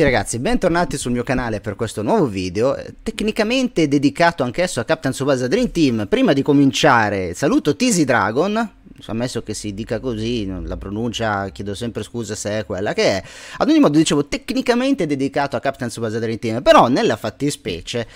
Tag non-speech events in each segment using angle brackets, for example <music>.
tutti ragazzi, bentornati sul mio canale per questo nuovo video, eh, tecnicamente dedicato anch'esso a Captain Subasa Dream Team. Prima di cominciare, saluto Tisi Dragon, ammesso che si dica così, la pronuncia chiedo sempre scusa se è quella che è. Ad ogni modo dicevo tecnicamente dedicato a Captain Subasa Dream Team, però nella fattispecie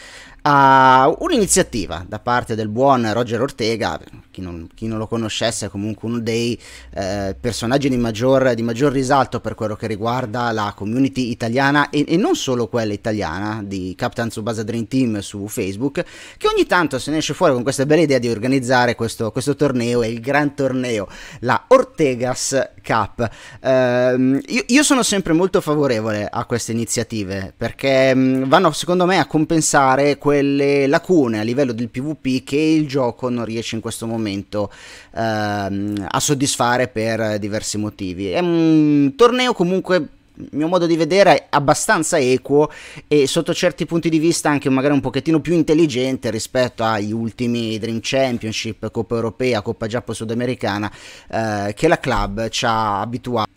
a un'iniziativa da parte del buon Roger Ortega, chi non, chi non lo conoscesse è comunque uno dei eh, personaggi di maggior, di maggior, risalto per quello che riguarda la community italiana e, e, non solo quella italiana di Captain Tsubasa Dream Team su Facebook, che ogni tanto se ne esce fuori con questa bella idea di organizzare questo, questo torneo, è il gran torneo, la Ortegas Cup. Eh, io, io, sono sempre molto favorevole a queste iniziative perché mh, mm, vanno secondo me a compensare quello quelle lacune a livello del PvP che il gioco non riesce in questo momento ehm, a soddisfare per diversi motivi. È un torneo comunque mio modo di vedere è abbastanza equo e sotto certi punti di vista anche magari un pochettino più intelligente rispetto agli ultimi Dream Championship, Coppa Europea, Coppa Giappo Sudamericana eh, che la club ci ha abituato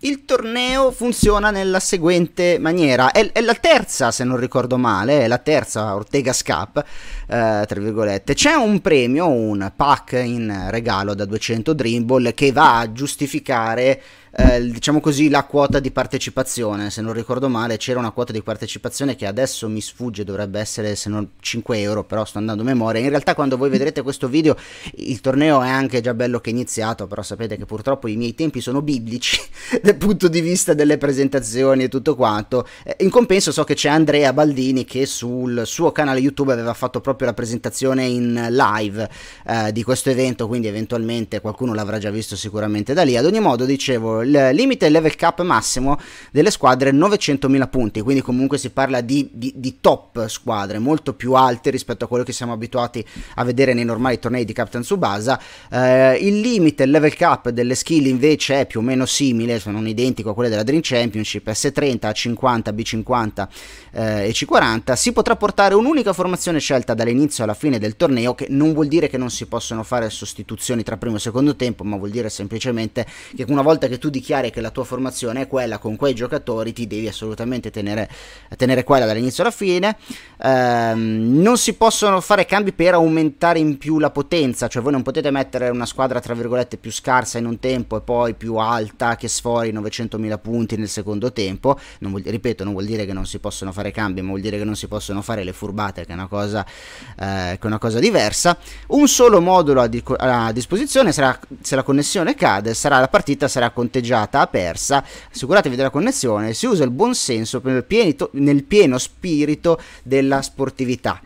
il torneo funziona nella seguente maniera. È, è, la terza, se non ricordo male, è la terza Ortega's Cup, eh, tra virgolette. C'è un premio, un pack in regalo da 200 Dreamball che va a giustificare eh, diciamo così, la quota di partecipazione. Se non ricordo male, c'era una quota di partecipazione che adesso mi sfugge, dovrebbe essere se non 5 euro, però sto andando a memoria. In realtà, quando voi vedrete questo video, il torneo è anche già bello che è iniziato, però sapete che purtroppo i miei tempi sono biblici <laughs> dal punto di vista delle presentazioni e tutto quanto. Eh, in compenso, so che c'è Andrea Baldini che sul suo canale YouTube aveva fatto proprio la presentazione in live eh, di questo evento, quindi eventualmente qualcuno l'avrà già visto sicuramente da lì. Ad ogni modo, dicevo, il limite level cap massimo delle squadre è 900.000 punti, quindi comunque si parla di, di, di, top squadre molto più alte rispetto a quello che siamo abituati a vedere nei normali tornei di Captain Subasa. Eh, il limite level cap delle skill invece è più o meno simile, se non identico a quelle della Dream Championship, S30, A50, B50 eh, e C40. Si potrà portare un'unica formazione scelta dall'inizio alla fine del torneo, che non vuol dire che non si possono fare sostituzioni tra primo e secondo tempo, ma vuol dire semplicemente che una volta che tu tu dichiari che la tua formazione è quella con quei giocatori, ti devi assolutamente tenere, tenere quella dall'inizio alla fine. Ehm, non si possono fare cambi per aumentare in più la potenza, cioè voi non potete mettere una squadra tra virgolette più scarsa in un tempo e poi più alta che sfori 900.000 punti nel secondo tempo. Non vuol, ripeto, non vuol dire che non si possono fare cambi, ma vuol dire che non si possono fare le furbate, che è una cosa, eh, che è una cosa diversa. Un solo modulo a, di, a disposizione sarà se la connessione cade, sarà la partita sarà contenuta scorteggiata persa, assicuratevi della connessione, si usa il buonsenso nel, pienito, nel pieno spirito della sportività.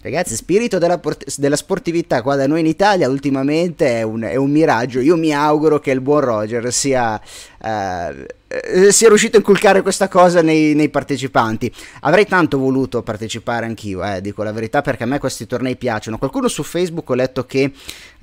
Ragazzi, spirito della, della, sportività qua da noi in Italia ultimamente è un, è un, miraggio. Io mi auguro che il buon Roger sia eh, eh, eh, si è riuscito a inculcare questa cosa nei, nei partecipanti. Avrei tanto voluto partecipare anch'io, eh, dico la verità, perché a me questi tornei piacciono. Qualcuno su Facebook ho letto che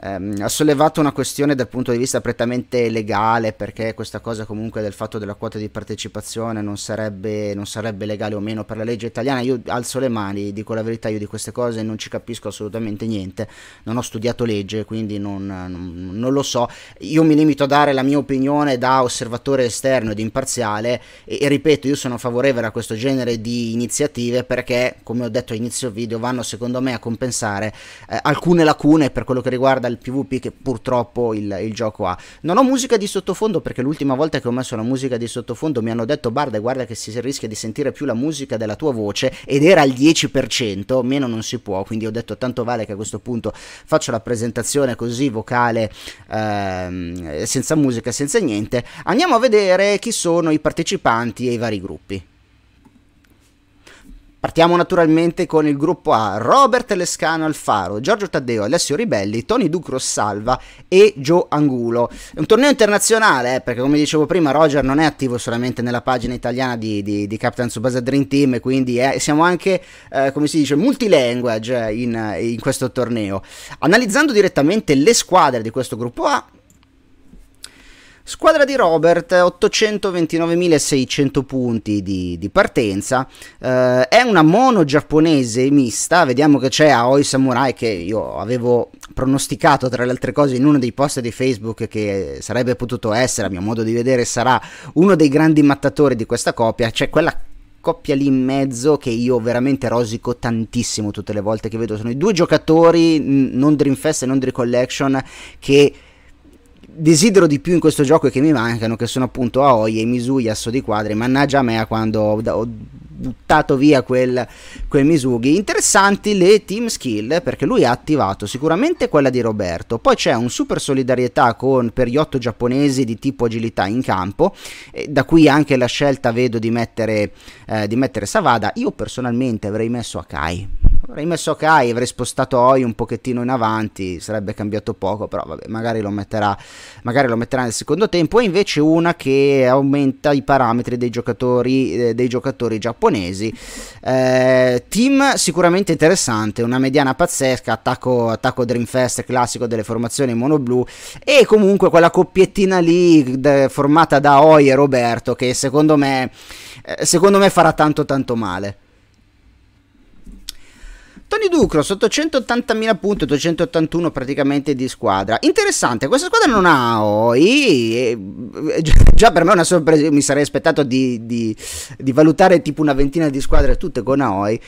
ehm, ha sollevato una questione dal punto di vista prettamente legale, perché questa cosa comunque del fatto della quota di partecipazione non sarebbe, non sarebbe legale o meno per la legge italiana. Io alzo le mani, dico la verità, io di queste cose non ci capisco assolutamente niente. Non ho studiato legge, quindi non, non, non lo so. Io mi limito a dare la mia opinione da osservatore esterno di imparziale e, e, ripeto io sono favorevole a questo genere di iniziative perché come ho detto all'inizio video vanno secondo me a compensare eh, alcune lacune per quello che riguarda il PvP che purtroppo il, il, gioco ha. Non ho musica di sottofondo perché l'ultima volta che ho messo la musica di sottofondo mi hanno detto Barda guarda che si rischia di sentire più la musica della tua voce ed era al 10%, meno non si può, quindi ho detto tanto vale che a questo punto faccio la presentazione così vocale ehm, senza musica, senza niente. Andiamo a vedere chi sono i partecipanti e i vari gruppi. Partiamo naturalmente con il gruppo A, Robert Lescano Alfaro, Giorgio Taddeo, Alessio Ribelli, Tony Ducro Salva e Joe Angulo. È un torneo internazionale, eh, perché come dicevo prima Roger non è attivo solamente nella pagina italiana di, di, di Captain Subasa Dream Team, quindi eh, siamo anche, eh, come si dice, multilanguage eh, in, in questo torneo. Analizzando direttamente le squadre di questo gruppo A, Squadra di Robert, 829.600 punti di, di partenza, eh, è una mono giapponese mista, vediamo che c'è Aoi Samurai che io avevo pronosticato tra le altre cose in uno dei post di Facebook che sarebbe potuto essere, a mio modo di vedere, sarà uno dei grandi mattatori di questa coppia, c'è quella coppia lì in mezzo che io veramente rosico tantissimo tutte le volte che vedo. Sono i due giocatori, non Dreamfest e non Dream Collection, che desidero di più in questo gioco e che mi mancano, che sono appunto Aoi e Misugi Asso di Quadri. Mannaggia a me quando ho, ho buttato via quel, quel, Misugi. Interessanti le team skill perché lui ha attivato sicuramente quella di Roberto, poi c'è un super solidarietà con, per gli otto giapponesi di tipo agilità in campo, da qui anche la scelta vedo di mettere, eh, di mettere Savada. Io personalmente avrei messo Akai, Avrei messo Kai, avrei spostato Oi un pochettino in avanti, sarebbe cambiato poco, però vabbè, magari lo metterà, magari lo metterà nel secondo tempo. E invece una che aumenta i parametri dei giocatori, eh, dei giocatori giapponesi. Eh, team sicuramente interessante, una mediana pazzesca, attacco, attacco Dreamfest classico delle formazioni monoblu, e comunque quella coppiettina lì formata da Oi e Roberto che secondo me, eh, secondo me farà tanto tanto male. Tony Ducros 880.000 punti, 881 praticamente di squadra. Interessante, questa squadra non ha OI, e, e, già per me è una sorpresa, mi sarei aspettato di, di, di valutare tipo una ventina di squadre tutte con AOI.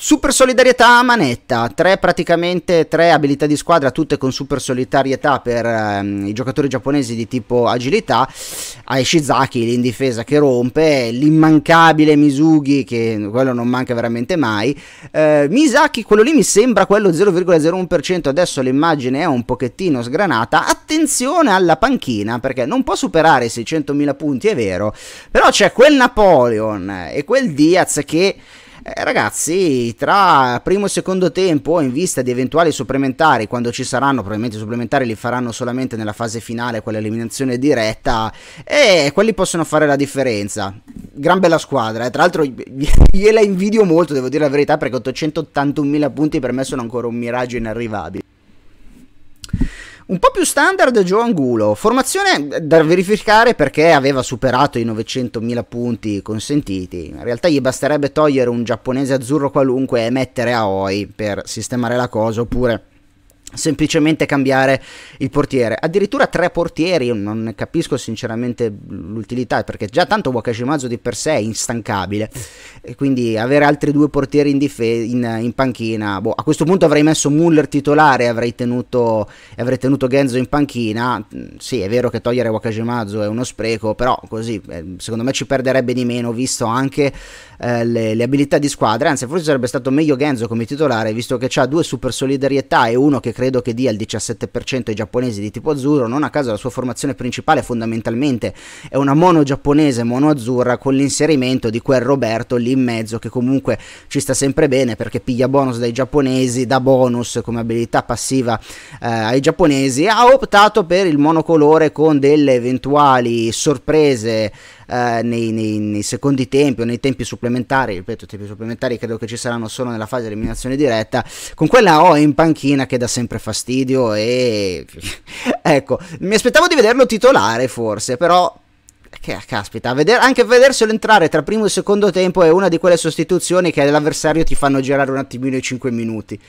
Super solidarietà a manetta, tre praticamente tre abilità di squadra, tutte con super solidarietà per ehm, i giocatori giapponesi di tipo agilità a Ishizaki lì in difesa che rompe, l'immancabile Misugi che quello non manca veramente mai, eh, Misaki quello lì mi sembra quello 0,01%, adesso l'immagine è un pochettino sgranata, attenzione alla panchina perché non può superare i 600.000 punti è vero, però c'è quel Napoleon e quel Diaz che... Eh, ragazzi, tra primo e secondo tempo, in vista di eventuali supplementari, quando ci saranno, probabilmente i supplementari li faranno solamente nella fase finale, quella eliminazione diretta, e eh, quelli possono fare la differenza. Gran bella squadra, eh. tra l'altro <laughs> gliela invidio molto, devo dire la verità, perché 881.000 punti per me sono ancora un miraggio inarrivabile. Un po' più standard Joe Angulo, formazione da verificare perché aveva superato i 900.000 punti consentiti. In realtà gli basterebbe togliere un giapponese azzurro qualunque e mettere Aoi per sistemare la cosa, oppure semplicemente cambiare il portiere. Addirittura tre portieri, io non ne capisco sinceramente l'utilità, perché già tanto Wakashimazu di per sé è instancabile, e quindi avere altri due portieri in, in, in panchina, boh, a questo punto avrei messo Muller titolare e avrei tenuto, avrei tenuto Genzo in panchina, mm, sì è vero che togliere Wakashimazu è uno spreco, però così eh, secondo me ci perderebbe di meno, visto anche eh, le, le, abilità di squadra, anzi forse sarebbe stato meglio Genzo come titolare, visto che ha due super solidarietà e uno che credo che dia il 17% ai giapponesi di tipo azzurro, non a caso la sua formazione principale fondamentalmente è una mono giapponese, mono azzurra, con l'inserimento di quel Roberto lì in mezzo che comunque ci sta sempre bene perché piglia bonus dai giapponesi, dà bonus come abilità passiva eh, ai giapponesi, ha optato per il monocolore con delle eventuali sorprese eh, nei, nei, nei, secondi tempi o nei tempi supplementari, ripeto, tempi supplementari credo che ci saranno solo nella fase di eliminazione diretta, con quella O in panchina che dà sempre fastidio e... <laughs> ecco, mi aspettavo di vederlo titolare forse, però che caspita, veder, anche vederselo entrare tra primo e secondo tempo è una di quelle sostituzioni che all'avversario ti fanno girare un attimino i 5 minuti.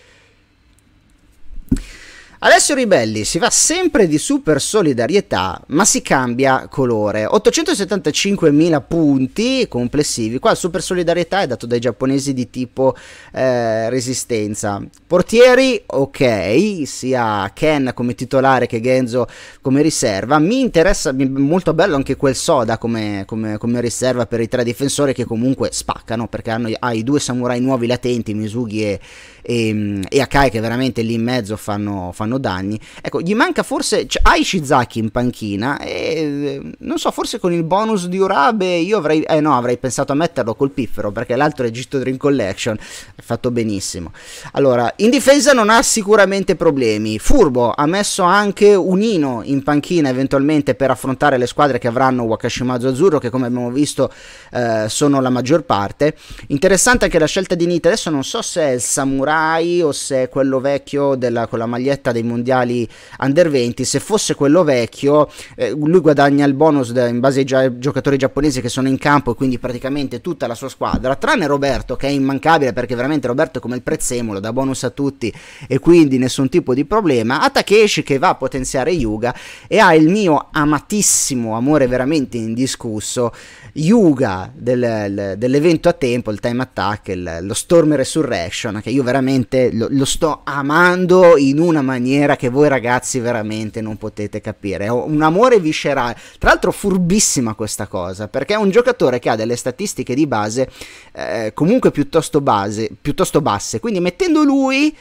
Alessio Ribelli si va sempre di super solidarietà, ma si cambia colore. 875.000 punti complessivi. Qua super solidarietà è dato dai giapponesi di tipo eh, resistenza. Portieri, ok, sia Ken come titolare che Genzo come riserva. Mi interessa molto bello anche quel Soda come, come, come riserva per i tre difensori che comunque spaccano perché hanno, ha ah, i due samurai nuovi latenti, Misugi e, e, e, Akai, che veramente lì in mezzo fanno, fanno danni. Ecco, gli manca forse. Cioè, hai Shizaki in panchina e eh, non so, forse con il bonus di Urabe io avrei, eh no, avrei pensato a metterlo col piffero perché l'altro è Egitto Dream Collection. È fatto benissimo. Allora, in difesa non ha sicuramente problemi. Furbo ha messo anche un Unino in panchina eventualmente per affrontare le squadre che avranno Wakashimazu Azzurro, che come abbiamo visto eh, sono la maggior parte. Interessante anche la scelta di Nita. Adesso non so se è il samurai o se è quello vecchio della, con la maglietta dei mondiali under 20. Se fosse quello vecchio, eh, lui guadagna il bonus da, in base ai, gi giocatori giapponesi che sono in campo e quindi praticamente tutta la sua squadra, tranne Roberto che è immancabile perché veramente Roberto è come il prezzemolo da bonus a a tutti e quindi nessun tipo di problema, a Takeshi che va a potenziare Yuga e ha il mio amatissimo amore veramente indiscusso Yuga del, dell'evento a tempo, il time attack, il, lo Storm Resurrection, che io veramente lo, lo, sto amando in una maniera che voi ragazzi veramente non potete capire. È un amore viscerale. Tra l'altro furbissima questa cosa, perché è un giocatore che ha delle statistiche di base eh, comunque piuttosto, base, piuttosto basse, quindi mettendo lui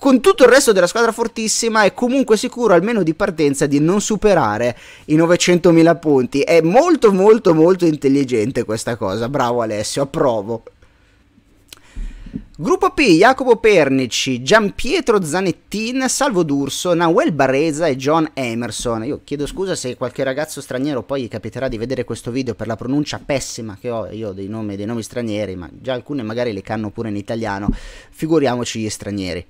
con tutto il resto della squadra fortissima è comunque sicuro almeno di partenza di non superare i 900.000 punti. È molto molto molto intelligente questa cosa. Bravo Alessio, approvo. Gruppo P, Jacopo Pernici, Gianpietro Zanettin, Salvo D'Urso, Nahuel Barreza e John Emerson. Io chiedo scusa se qualche ragazzo straniero poi gli capiterà di vedere questo video per la pronuncia pessima che ho io dei nomi, dei nomi stranieri, ma già alcune magari le canno pure in italiano, figuriamoci gli stranieri.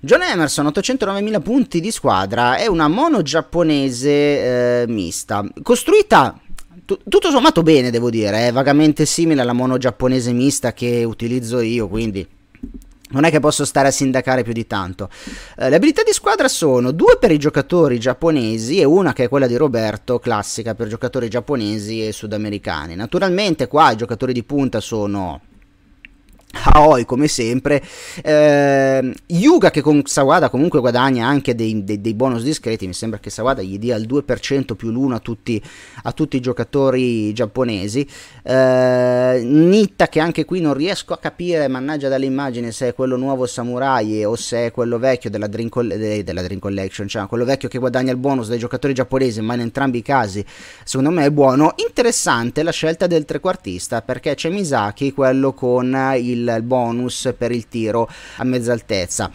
John Emerson, 809.000 punti di squadra, è una mono giapponese eh, mista, costruita tutto sommato bene, devo dire, è eh, vagamente simile alla mono giapponese mista che utilizzo io, quindi non è che posso stare a sindacare più di tanto. Eh, le abilità di squadra sono due per i giocatori giapponesi e una che è quella di Roberto, classica per giocatori giapponesi e sudamericani. Naturalmente qua i giocatori di punta sono Aoi come sempre eh, Yuga che con Sawada comunque guadagna anche dei, dei, dei, bonus discreti mi sembra che Sawada gli dia il 2% più l'1 a tutti, a tutti i giocatori giapponesi eh, Nitta che anche qui non riesco a capire mannaggia dall'immagine se è quello nuovo Samurai o se è quello vecchio della Dream, Coll- eh, della Dream Collection cioè quello vecchio che guadagna il bonus dai giocatori giapponesi ma in entrambi i casi secondo me è buono interessante la scelta del trequartista perché c'è Misaki quello con il il, bonus per il tiro a mezza altezza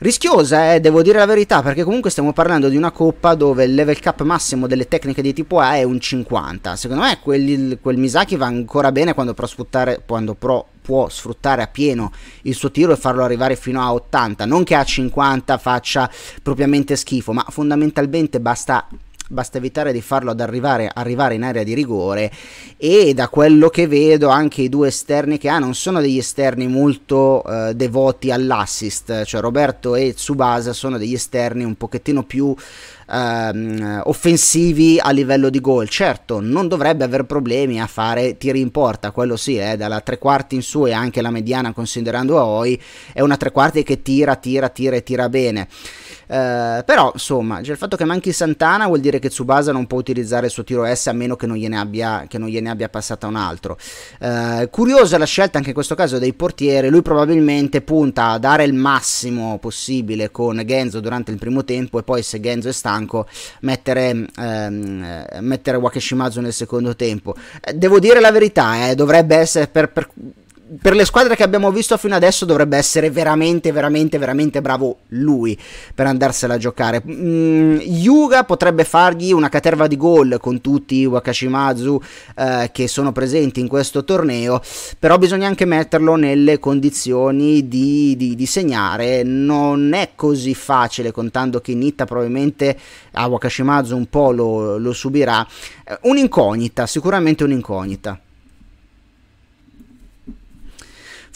rischiosa, eh, devo dire la verità, perché comunque stiamo parlando di una coppa dove il level cap massimo delle tecniche di tipo A è un 50. Secondo me quel, quel Misaki va ancora bene quando, può sfruttare, quando può sfruttare a pieno il suo tiro e farlo arrivare fino a 80. Non che a 50 faccia propriamente schifo, ma fondamentalmente basta basta evitare di farlo ad arrivare, arrivare in area di rigore e da quello che vedo anche i due esterni che ha non sono degli esterni molto eh, devoti all'assist, cioè Roberto e Tsubasa sono degli esterni un pochettino più ehm, offensivi a livello di gol, certo non dovrebbe avere problemi a fare tiri in porta, quello sì, eh, dalla tre quarti in su e anche la mediana considerando Aoi è una tre quarti che tira, tira, tira e tira bene. Eh, però, insomma, cioè il fatto che manchi Santana vuol dire che Tsubasa non può utilizzare il suo tiro S a meno che non gliene abbia, non gliene abbia passata un altro. Eh, curiosa la scelta anche in questo caso dei portieri. Lui probabilmente punta a dare il massimo possibile con Genzo durante il primo tempo e poi, se Genzo è stanco, mettere, ehm, eh, mettere Wakashimazu nel secondo tempo. Eh, devo dire la verità, eh, dovrebbe essere per, per per le squadre che abbiamo visto fino adesso dovrebbe essere veramente, veramente, veramente bravo lui per andarsela a giocare. Mm, Yuga potrebbe fargli una caterva di gol con tutti i Wakashimazu eh, che sono presenti in questo torneo, però bisogna anche metterlo nelle condizioni di, di, di segnare. Non è così facile, contando che Nitta probabilmente a Wakashimazu un po' lo, lo subirà. Eh, un'incognita, sicuramente un'incognita.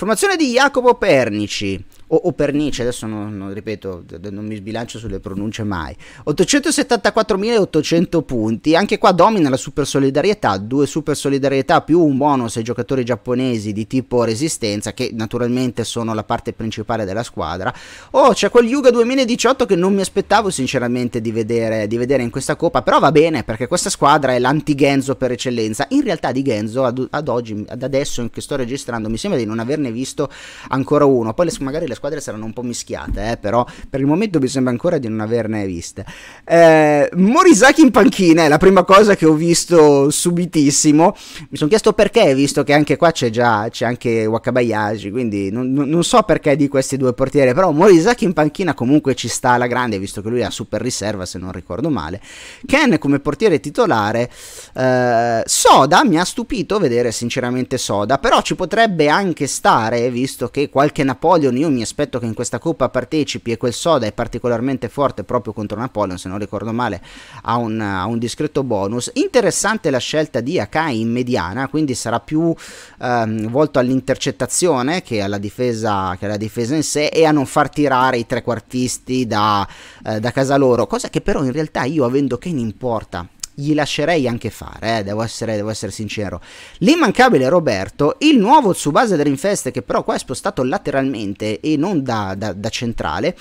Formazione di Jacopo Pernici, o, o Pernice, adesso non, non, ripeto, non mi sbilancio sulle pronunce mai. 874.800 punti, anche qua domina la super solidarietà, due super solidarietà più un bonus ai giocatori giapponesi di tipo resistenza che naturalmente sono la parte principale della squadra. Oh, c'è quel Yuga 2018 che non mi aspettavo sinceramente di vedere, di vedere in questa coppa, però va bene perché questa squadra è l'anti-Genzo per eccellenza. In realtà di Genzo ad, ad oggi, ad adesso in che sto registrando, mi sembra di non averne visto ancora uno, poi le, magari le squadre saranno un po' mischiate, eh, però per il momento mi sembra ancora di non averne viste. Eh, Morisaki in panchina è la prima cosa che ho visto subitissimo. Mi sono chiesto perché, visto che anche qua c'è già c'è anche Wakabayashi, quindi non, non, so perché di questi due portieri, però Morisaki in panchina comunque ci sta alla grande, visto che lui ha super riserva se non ricordo male. Ken come portiere titolare, eh, Soda mi ha stupito vedere sinceramente Soda, però ci potrebbe anche stare, visto che qualche Napoleon io mi aspettavo aspetto che in questa coppa partecipi e quel soda è particolarmente forte proprio contro Napoleon, se non ricordo male, ha un, ha un discreto bonus. Interessante la scelta di Akai in mediana, quindi sarà più ehm, volto all'intercettazione che, che alla difesa in sé e a non far tirare i trequartisti da, eh, da casa loro, cosa che però in realtà io avendo Kane in porta gli lascerei anche fare, eh, devo, essere, devo, essere, sincero. L'immancabile Roberto, il nuovo Tsubasa Dreamfest, che però qua è spostato lateralmente e non da, da, da centrale,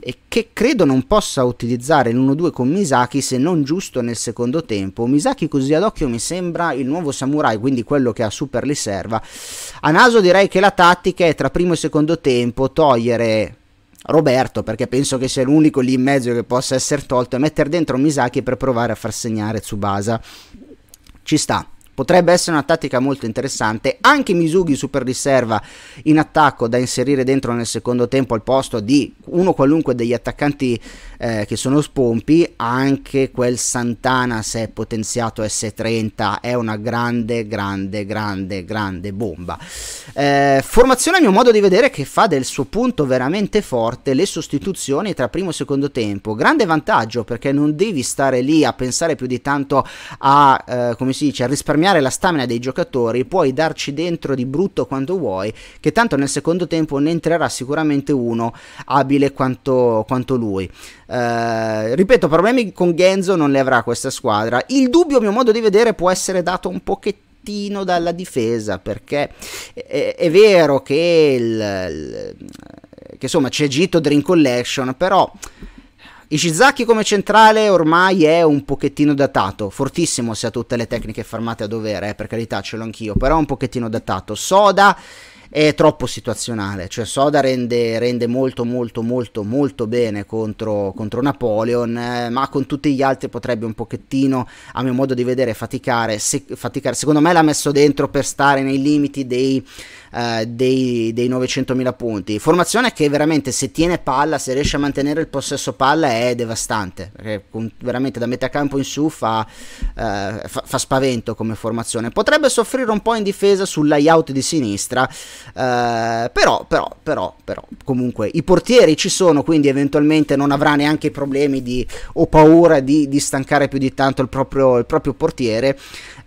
e che credo non possa utilizzare l'1-2 con Misaki se non giusto nel secondo tempo. Misaki così ad occhio mi sembra il nuovo Samurai, quindi quello che ha Super li serva. A naso direi che la tattica è tra primo e secondo tempo togliere Roberto, perché penso che sia l'unico lì in mezzo che possa essere tolto, e mettere dentro Misaki per provare a far segnare Tsubasa. Ci sta, potrebbe essere una tattica molto interessante. Anche Misugi super riserva in attacco da inserire dentro nel secondo tempo al posto di uno qualunque degli attaccanti eh, che sono spompi, anche quel Santana se potenziato S30 è una grande, grande, grande, grande bomba. Eh, formazione a mio modo di vedere che fa del suo punto veramente forte le sostituzioni tra primo e secondo tempo, grande vantaggio perché non devi stare lì a pensare più di tanto a, eh, come si dice, a risparmiare la stamina dei giocatori, puoi darci dentro di brutto quanto vuoi, che tanto nel secondo tempo ne entrerà sicuramente uno abile quanto, quanto lui. Eh, ripeto, problemi con Genzo non ne avrà questa squadra. Il dubbio, a mio modo di vedere, può essere dato un pochettino dalla difesa perché è, è vero che, il, che insomma c'è Gito Dream Collection però Ishizaki come centrale ormai è un pochettino datato, fortissimo se ha tutte le tecniche farmate a dovere, eh, per carità ce l'ho anch'io, però è un pochettino datato. Soda è troppo situazionale, cioè Soda rende, rende molto molto molto molto bene contro, contro Napoleon, eh, ma con tutti gli altri potrebbe un pochettino, a mio modo di vedere, faticare, se, faticare. Secondo me l'ha messo dentro per stare nei limiti dei eh, dei, dei 900.000 punti. Formazione che veramente se tiene palla, se riesce a mantenere il possesso palla è devastante, perché con, veramente da metà campo in su fa, eh, fa, fa, spavento come formazione. Potrebbe soffrire un po' in difesa sul layout di sinistra, eh, però, però, però, però, comunque i portieri ci sono, quindi eventualmente non avrà neanche i problemi di, o paura di, di stancare più di tanto il proprio, il proprio portiere.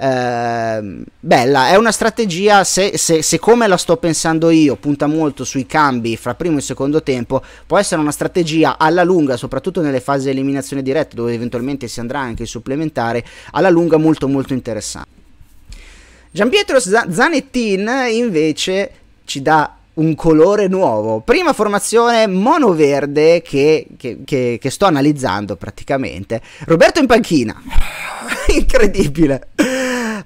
Ehm, bella, è una strategia, se, se, se, come la sto pensando io, punta molto sui cambi fra primo e secondo tempo, può essere una strategia alla lunga, soprattutto nelle fasi di eliminazione diretta, dove eventualmente si andrà anche in supplementare, alla lunga molto molto interessante. Gianpietro Zanettin invece ci dà un colore nuovo. Prima formazione monoverde che, che, che, che sto analizzando praticamente. Roberto in panchina. <laughs> Incredibile.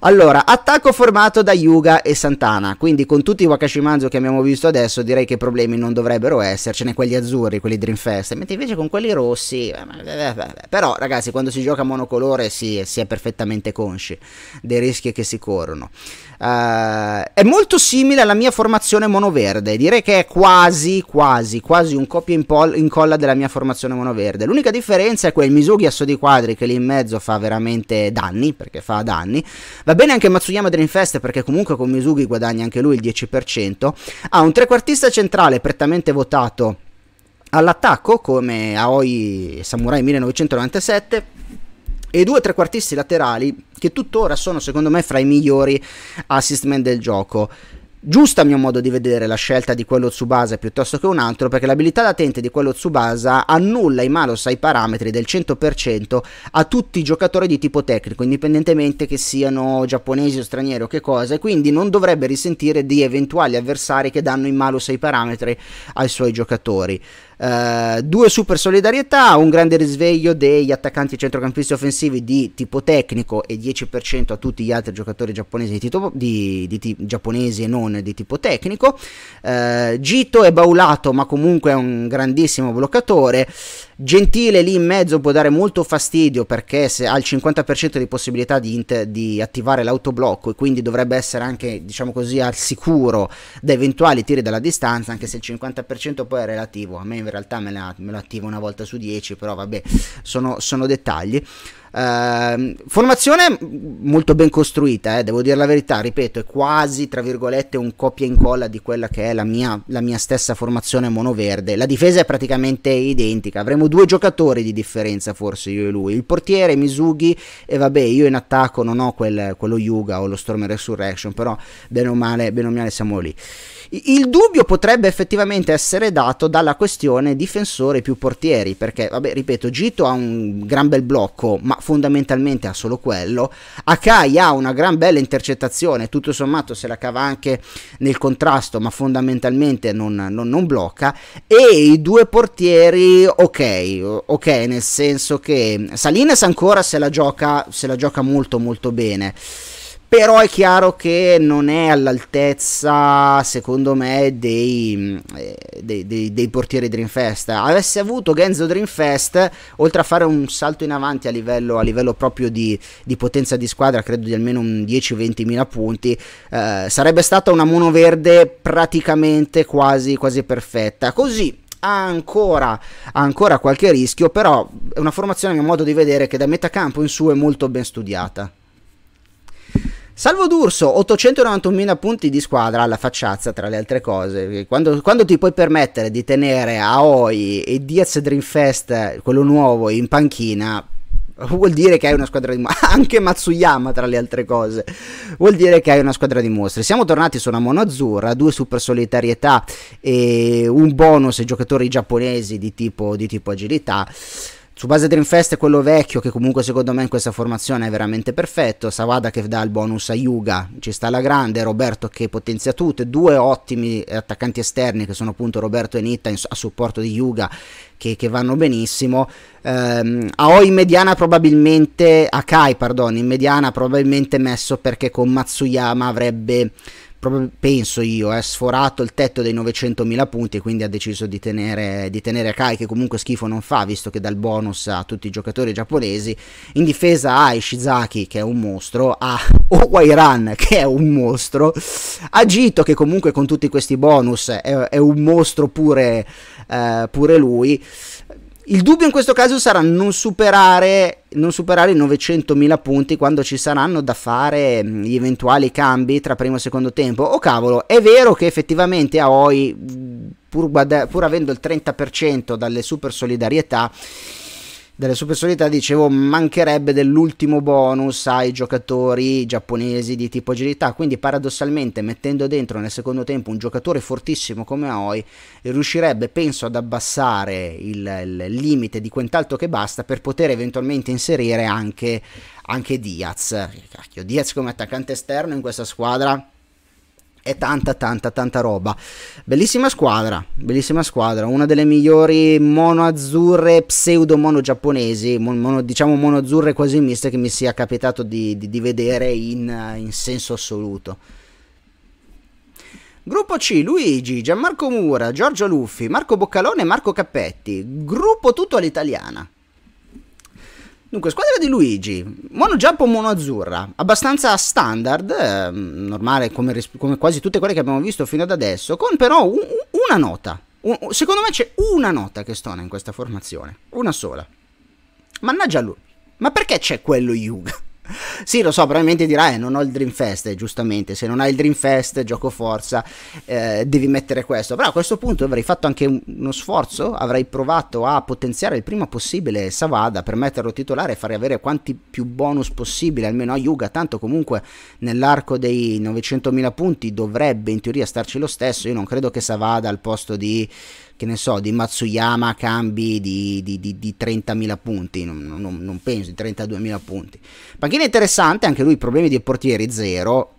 Allora, attacco formato da Yuga e Santana, quindi con tutti i Wakashimanzo che abbiamo visto adesso direi che problemi non dovrebbero essercene, quelli azzurri, quelli Dreamfest, mentre invece con quelli rossi... Eh, eh, eh, Però ragazzi, quando si gioca monocolore si, si è perfettamente consci dei rischi che si corrono. Uh, è molto simile alla mia formazione monoverde, direi che è quasi, quasi, quasi un copia e incolla della mia formazione monoverde. L'unica differenza è quel Misugi a di quadri che lì in mezzo fa veramente danni, perché fa danni, Va bene anche Matsuyama Dreamfest perché comunque con Misugi guadagna anche lui il 10%. Ha un trequartista centrale prettamente votato all'attacco come Aoi Samurai 1997 e due trequartisti laterali che tuttora sono secondo me fra i migliori assist man del gioco giusta a mio modo di vedere la scelta di quello Tsubasa piuttosto che un altro perché l'abilità latente di quello Tsubasa annulla i malos ai parametri del 100% a tutti i giocatori di tipo tecnico indipendentemente che siano giapponesi o stranieri o che cosa e quindi non dovrebbe risentire di eventuali avversari che danno i malos ai parametri ai suoi giocatori Uh, due super solidarietà, un grande risveglio degli attaccanti e centrocampisti offensivi di tipo tecnico e 10% a tutti gli altri giocatori giapponesi, di tito, di, di, di, giapponesi e non di tipo tecnico. Uh, eh, Gito è baulato, ma comunque è un grandissimo bloccatore. Gentile lì in mezzo può dare molto fastidio perché ha il 50% di possibilità di, inter- di, attivare l'autoblocco e quindi dovrebbe essere anche, diciamo così, al sicuro da eventuali tiri dalla distanza, anche se il 50% poi è relativo. A me in realtà me, la, me lo attivo una volta su 10, però vabbè, sono, sono dettagli. Uh, formazione molto ben costruita, eh, devo dire la verità, ripeto, è quasi tra virgolette un copia e incolla di quella che è la mia, la mia stessa formazione monoverde. La difesa è praticamente identica, avremo due giocatori di differenza forse io e lui, il portiere Misugi e vabbè io in attacco non ho quel, quello Yuga o lo Storm Resurrection, però bene o male, bene o male siamo lì. Il dubbio potrebbe effettivamente essere dato dalla questione difensore più portieri, perché, vabbè, ripeto, Gito ha un gran bel blocco, ma fondamentalmente ha solo quello. Akai ha una gran bella intercettazione, tutto sommato se la cava anche nel contrasto, ma fondamentalmente non, non, non blocca. E i due portieri, ok, ok, nel senso che Salinas ancora se la gioca, se la gioca molto molto bene però è chiaro che non è all'altezza, secondo me, dei, mm, eh, dei, dei, dei portieri Dreamfest. Avesse avuto Genzo Dreamfest, oltre a fare un salto in avanti a livello, a livello proprio di, di, potenza di squadra, credo di almeno 10-20 mila punti, eh, sarebbe stata una mono verde praticamente quasi, quasi perfetta. Così ha ancora, ancora qualche rischio, però è una formazione, a mio modo di vedere, che da metà campo in su è molto ben studiata. Salvo D'Urso, 891.000 punti di squadra alla facciazza, tra le altre cose. Quando, quando ti puoi permettere di tenere Aoi e Diaz Dreamfest, quello nuovo, in panchina, vuol dire che hai una squadra di mostri. <laughs> Anche Matsuyama, tra le altre cose, vuol dire che hai una squadra di mostri. Siamo tornati su una mono azzurra, due super solitarietà e un bonus ai giocatori giapponesi di tipo, di tipo agilità. Su base Dreamfest è quello vecchio che comunque secondo me in questa formazione è veramente perfetto, Sawada che dà il bonus a Yuga, ci sta la grande, Roberto che potenzia tutto, due ottimi attaccanti esterni che sono appunto Roberto e Nitta a supporto di Yuga che, che vanno benissimo, ehm, Aoi in mediana probabilmente, Akai pardon, in mediana probabilmente messo perché con Matsuyama avrebbe proprio penso io, è sforato il tetto dei 900.000 punti e quindi ha deciso di tenere, di tenere Kai che comunque schifo non fa visto che dà il bonus a tutti i giocatori giapponesi. In difesa ha Ishizaki che è un mostro, ha Owairan <laughs> che è un mostro, ha Gito che comunque con tutti questi bonus è, è un mostro pure, eh, pure lui. Il dubbio in questo caso sarà non superare, non superare, i 900.000 punti quando ci saranno da fare mm, gli eventuali cambi tra primo e secondo tempo. Oh cavolo, è vero che effettivamente Aoi, mm, pur, pur avendo il 30% dalle super solidarietà, delle supersolità dicevo mancherebbe dell'ultimo bonus ai giocatori giapponesi di tipo agilità quindi paradossalmente mettendo dentro nel secondo tempo un giocatore fortissimo come Aoi riuscirebbe penso ad abbassare il, il limite di quant'altro che basta per poter eventualmente inserire anche, anche Diaz Cacchio, Diaz come attaccante esterno in questa squadra è tanta tanta tanta roba. Bellissima squadra, bellissima squadra, una delle migliori mono azzurre, pseudo mono giapponesi, mono, diciamo mono azzurre quasi miste che mi sia capitato di, di, di vedere in, in senso assoluto. Gruppo C, Luigi, Gianmarco Mura, Giorgio Luffi, Marco Boccalone e Marco Cappetti. Gruppo tutto all'italiana. Dunque, squadra di Luigi, mono giappo, mono azzurra, abbastanza standard, eh, normale come, come, quasi tutte quelle che abbiamo visto fino ad adesso, con però un, una nota. Un, secondo me c'è una nota che stona in questa formazione, una sola. Mannaggia lui, ma perché c'è quello Yuga? <laughs> Sì, lo so, probabilmente dirai, eh, non ho il Dream Fest, eh, giustamente, se non hai il Dream Fest, gioco forza, eh, devi mettere questo. Però a questo punto avrei fatto anche uno sforzo, avrei provato a potenziare il prima possibile Savada per metterlo titolare e fare avere quanti più bonus possibile, almeno a Yuga, tanto comunque nell'arco dei 900.000 punti dovrebbe in teoria starci lo stesso, io non credo che Savada al posto di che ne so, di Matsuyama cambi di, di, di, di 30.000 punti, non, non, non, penso, di 32.000 punti. Panchina interessante, anche lui problemi di portieri zero,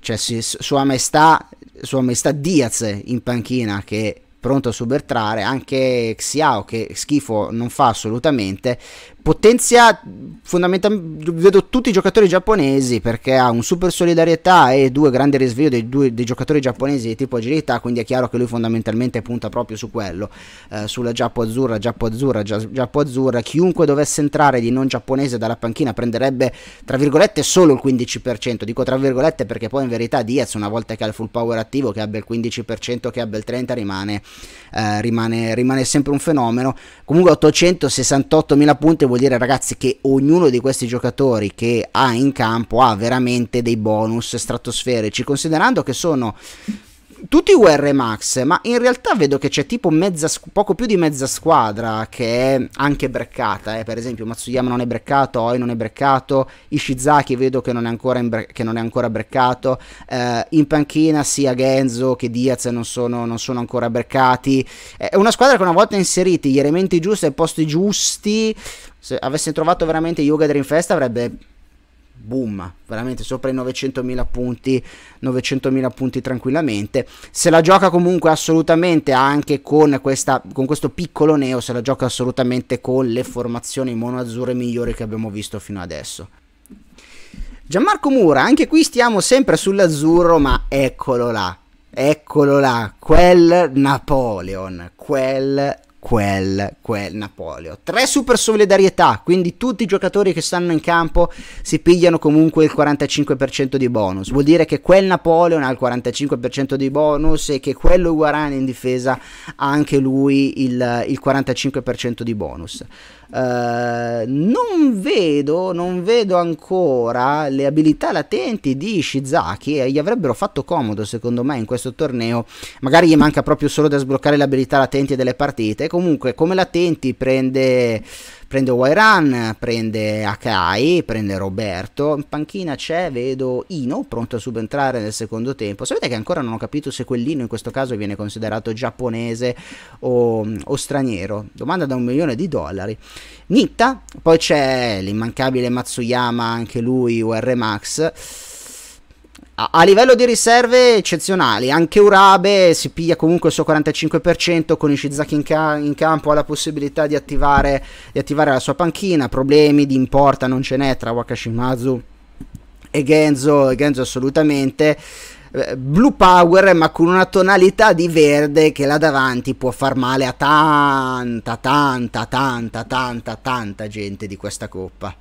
cioè sua maestà, sua maestà Diaz in panchina che è pronto a subentrare, anche Xiao che schifo non fa assolutamente, potenzia fondamentalmente vedo tutti i giocatori giapponesi perché ha un super solidarietà e due grandi risveglio dei, due, dei giocatori giapponesi di tipo agilità quindi è chiaro che lui fondamentalmente punta proprio su quello eh, sulla giappo azzurra giappo azzurra giappo azzurra chiunque dovesse entrare di non giapponese dalla panchina prenderebbe tra virgolette solo il 15% dico tra virgolette perché poi in verità Diaz una volta che ha il full power attivo che abbia il 15% che abbia il 30% rimane, eh, rimane, rimane sempre un fenomeno comunque 868.000 punti vuol vuol dire ragazzi che ognuno di questi giocatori che ha in campo ha veramente dei bonus stratosferici, considerando che sono tutti UR Max, ma in realtà vedo che c'è tipo mezza, poco più di mezza squadra che è anche breccata, eh. per esempio Matsuyama non è breccato, Oi non è breccato, Ishizaki vedo che non è ancora, bre- non è ancora breccato, eh, in panchina sia Genzo che Diaz non sono, non sono ancora breccati, è una squadra che una volta inseriti gli elementi giusti ai posti giusti, se avesse trovato veramente Yoga Dream Fest avrebbe boom, veramente sopra i 900.000 punti, 900.000 punti tranquillamente. Se la gioca comunque assolutamente anche con, questa, con questo piccolo neo, se la gioca assolutamente con le formazioni monoazzurre migliori che abbiamo visto fino adesso. Gianmarco Mura, anche qui stiamo sempre sull'azzurro, ma eccolo là. Eccolo là, quel Napoleon, quel quel, quel Napoleo. Tre super solidarietà, quindi tutti i giocatori che stanno in campo si pigliano comunque il 45% di bonus. Vuol dire che quel Napoleon ha il 45% di bonus e che quello Guarani in difesa ha anche lui il, il 45% di bonus. Eh, non, vedo, non vedo ancora le abilità latenti di Shizaki e gli avrebbero fatto comodo secondo me in questo torneo magari gli manca proprio solo da sbloccare le abilità latenti delle partite comunque come latenti prende prende Wairan, prende Akai, prende Roberto, in panchina c'è, vedo Ino pronto a subentrare nel secondo tempo, sapete che ancora non ho capito se quell'Ino in questo caso viene considerato giapponese o, o straniero, domanda da un milione di dollari. Nitta, poi c'è l'immancabile Matsuyama, anche lui UR Max. A, livello di riserve eccezionali, anche Urabe si piglia comunque il suo 45%, con Ishizaki in, ca- in campo ha la possibilità di attivare, di attivare, la sua panchina, problemi di importa non ce n'è tra Wakashimazu e Genzo, Genzo assolutamente eh, blue power ma con una tonalità di verde che là davanti può far male a tanta tanta tanta tanta tanta gente di questa coppa.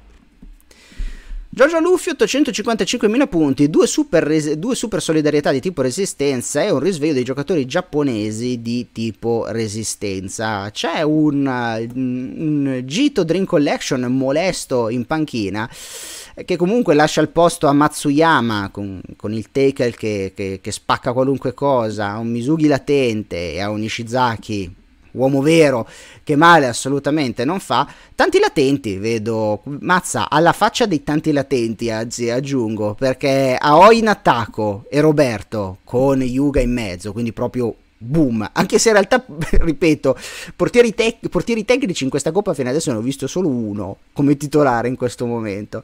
Giorgio Luffy 855.000 punti, due super, res- due super, solidarietà di tipo resistenza e un risveglio dei giocatori giapponesi di tipo resistenza. C'è un, un Gito Dream Collection molesto in panchina che comunque lascia il posto a Matsuyama con, con il tackle che, che, che, spacca qualunque cosa, a un Misugi latente e a un Ishizaki uomo vero che male assolutamente non fa. Tanti latenti, vedo, mazza, alla faccia dei tanti latenti, anzi aggiungo, perché Aoi in attacco e Roberto con Yuga in mezzo, quindi proprio boom, anche se in realtà, <laughs> ripeto, portieri, tec portieri tecnici in questa coppa fino adesso ne ho visto solo uno come titolare in questo momento.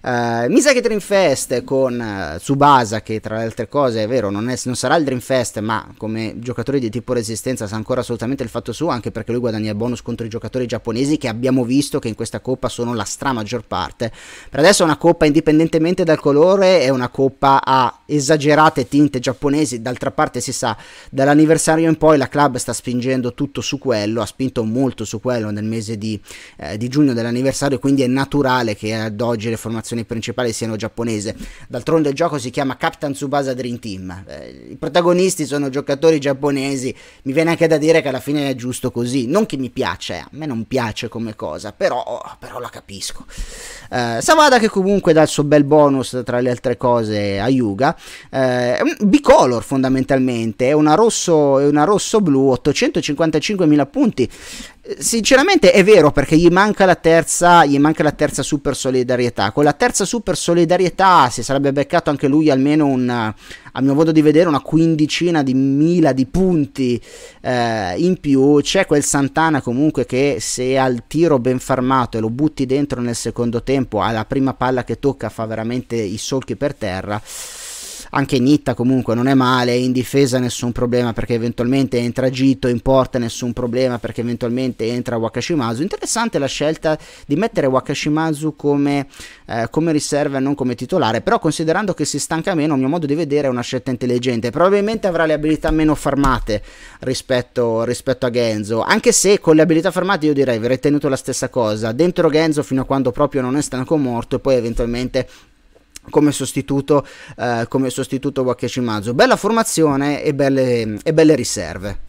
Uh, mi sa che Dream Fest con uh, Tsubasa, che tra le altre cose è vero, non, è, non, sarà il Dream Fest, ma come giocatore di tipo resistenza sa ancora assolutamente il fatto suo, anche perché lui guadagna il bonus contro i giocatori giapponesi che abbiamo visto che in questa coppa sono la stra maggior parte. Per adesso è una coppa indipendentemente dal colore, è una coppa a esagerate tinte giapponesi, d'altra parte si sa, dall'anniversario in poi la club sta spingendo tutto su quello, ha spinto molto su quello nel mese di, eh, di giugno dell'anniversario, quindi è naturale che ad oggi le formazioni narrazione principale siano giapponese. D'altronde il gioco si chiama Captain Tsubasa Dream Team. Eh, I protagonisti sono giocatori giapponesi. Mi viene anche da dire che alla fine è giusto così. Non che mi piace, eh, a me non piace come cosa, però, però la capisco. Eh, Savada che comunque dà il suo bel bonus tra le altre cose a Yuga. è eh, un bicolor fondamentalmente, è una rosso, blu una rosso 855.000 punti. Sinceramente è vero perché gli manca la terza, gli manca la terza super solidarietà. Con la terza super solidarietà si sarebbe beccato anche lui almeno un, a mio modo di vedere, una quindicina di mila di punti eh, in più. C'è quel Santana comunque che se ha il tiro ben farmato e lo butti dentro nel secondo tempo, alla prima palla che tocca fa veramente i solchi per terra anche Nitta comunque non è male, in difesa nessun problema perché eventualmente entra Gito, in porta nessun problema perché eventualmente entra Wakashimazu. Interessante la scelta di mettere Wakashimazu come, eh, come riserva e non come titolare, però considerando che si stanca meno, a mio modo di vedere è una scelta intelligente. Probabilmente avrà le abilità meno farmate rispetto, rispetto a Genzo, anche se con le abilità farmate io direi avrei tenuto la stessa cosa. Dentro Genzo fino a quando proprio non è stanco morto e poi eventualmente come sostituto, eh, come sostituto Wakeshimazu. Bella formazione e belle, e belle riserve.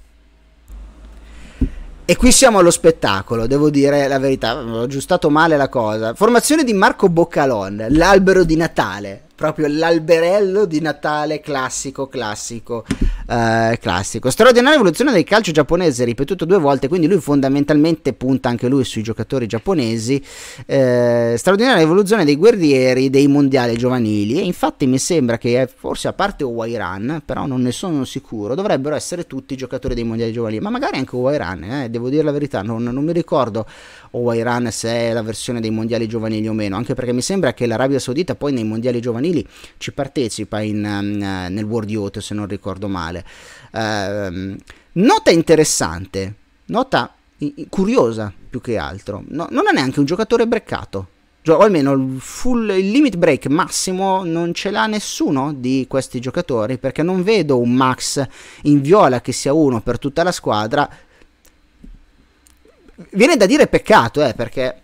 E qui siamo allo spettacolo, devo dire la verità, ho aggiustato male la cosa. Formazione di Marco Boccalon, l'albero di Natale, proprio l'alberello di Natale classico classico eh, classico. Straordinaria evoluzione del calcio giapponese, ripetuto due volte, quindi lui fondamentalmente punta anche lui sui giocatori giapponesi. Eh, straordinaria evoluzione dei guerrieri dei mondiali giovanili e infatti mi sembra che eh, forse a parte Wairan, però non ne sono sicuro, dovrebbero essere tutti giocatori dei mondiali giovanili, ma magari anche Wairan, eh, devo dire la verità, non, non mi ricordo Wairan se è la versione dei mondiali giovanili o meno, anche perché mi sembra che l'Arabia Saudita poi nei mondiali giovanili ci partecipa in, mm, eh, nel World Youth se non ricordo male dire. Eh, nota interessante, nota curiosa più che altro. No, non è neanche un giocatore breccato. Cioè, o almeno il, full, il limit break massimo non ce l'ha nessuno di questi giocatori perché non vedo un max in viola che sia uno per tutta la squadra. Viene da dire peccato, eh, perché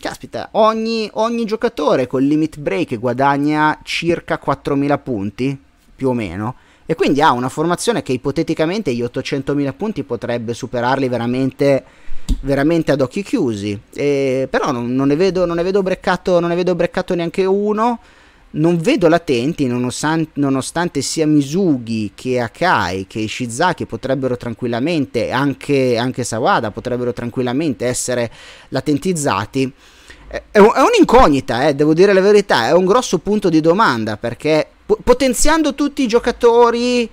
caspita, ogni, ogni giocatore con limit break guadagna circa 4.000 punti, più o meno e quindi ha una formazione che ipoteticamente gli 800.000 punti potrebbe superarli veramente, veramente ad occhi chiusi. E, però non, non, ne vedo, non, ne vedo breccato, non ne vedo breccato neanche uno. Non vedo latenti, nonostante, nonostante sia Mizugi che Akai che Ishizaki potrebbero tranquillamente, anche, anche Sawada potrebbero tranquillamente essere latentizzati. è un'incognita, eh, devo dire la verità, è un grosso punto di domanda perché po- potenziando tutti i giocatori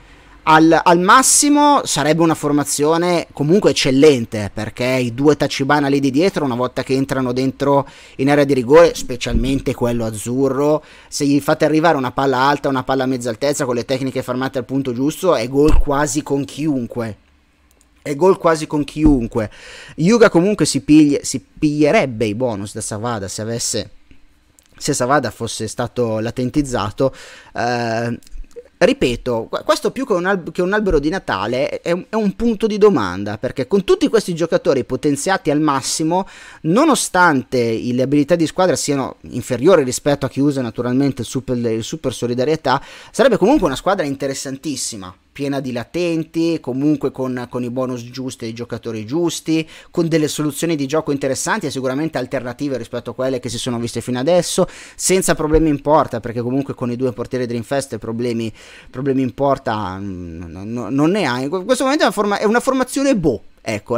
al, al, massimo sarebbe una formazione comunque eccellente perché i due Tachibana lì di dietro una volta che entrano dentro in area di rigore specialmente quello azzurro se gli fate arrivare una palla alta una palla a mezza altezza con le tecniche fermate al punto giusto è gol quasi con chiunque è gol quasi con chiunque Yuga comunque si, pigli- si piglierebbe i bonus da Savada se avesse se Savada fosse stato latentizzato, eh, ripeto, questo più che un, alb- che un, albero di Natale è un-, è un punto di domanda, perché con tutti questi giocatori potenziati al massimo, nonostante le abilità di squadra siano inferiori rispetto a chi usa naturalmente il super, il super solidarietà, sarebbe comunque una squadra interessantissima piena di latenti, comunque con, con i bonus giusti e i giocatori giusti, con delle soluzioni di gioco interessanti e sicuramente alternative rispetto a quelle che si sono viste fino adesso, senza problemi in porta, perché comunque con i due portieri Dreamfest problemi, problemi in porta mm, non ne ha. In questo momento è una, forma, è una formazione boh Ecco,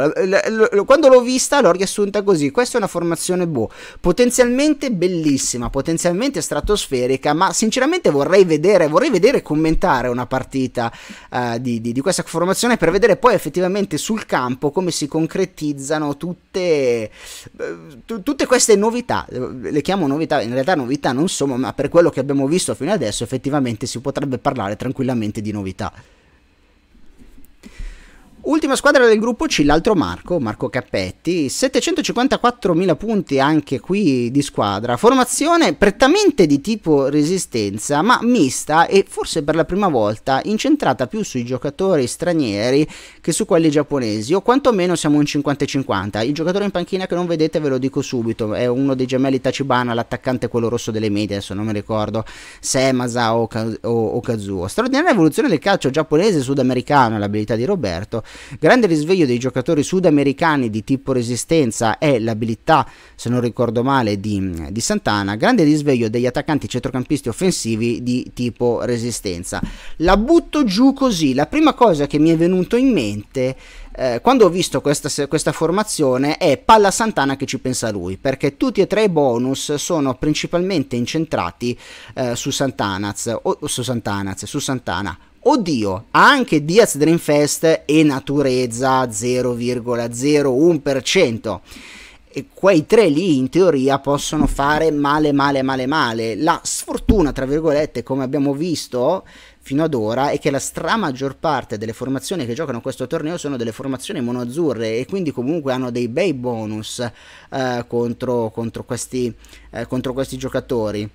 quando l'ho vista l'ho riassunta così. Questa è una formazione boh, potenzialmente bellissima, potenzialmente stratosferica, ma sinceramente vorrei vedere, vorrei vedere commentare una partita uh, di, di, di, questa formazione per vedere poi effettivamente sul campo come si concretizzano tutte, eh, tutte queste novità. Eh, le chiamo novità, in realtà novità non sono, ma per quello che abbiamo visto fino adesso effettivamente si potrebbe parlare tranquillamente di novità. Ultima squadra del gruppo C, l'altro Marco, Marco Cappetti, 754.000 punti anche qui di squadra, formazione prettamente di tipo resistenza, ma mista e forse per la prima volta incentrata più sui giocatori stranieri che su quelli giapponesi, o quantomeno siamo un 50-50. Il giocatore in panchina che non vedete ve lo dico subito, è uno dei gemelli Tachibana, l'attaccante quello rosso delle medie, adesso non mi ricordo se è Masao o, o, o Kazuo. Straordinaria evoluzione del calcio giapponese e sudamericano, l'abilità di Roberto Grande risveglio dei giocatori sudamericani di tipo resistenza è l'abilità, se non ricordo male, di, di Santana. Grande risveglio degli attaccanti centrocampisti offensivi di tipo resistenza. La butto giù così. La prima cosa che mi è venuto in mente eh, quando ho visto questa, questa, formazione è palla Santana che ci pensa lui, perché tutti e tre i bonus sono principalmente incentrati eh, su Santanaz, o su Santanaz, su Santana Oddio, anche Diaz Dreamfest e Naturezza 0,01%. E quei tre lì in teoria possono fare male male male male la sfortuna tra virgolette come abbiamo visto fino ad ora è che la stra maggior parte delle formazioni che giocano questo torneo sono delle formazioni monoazzurre e quindi comunque hanno dei bei bonus eh, contro, contro, questi, eh, contro questi giocatori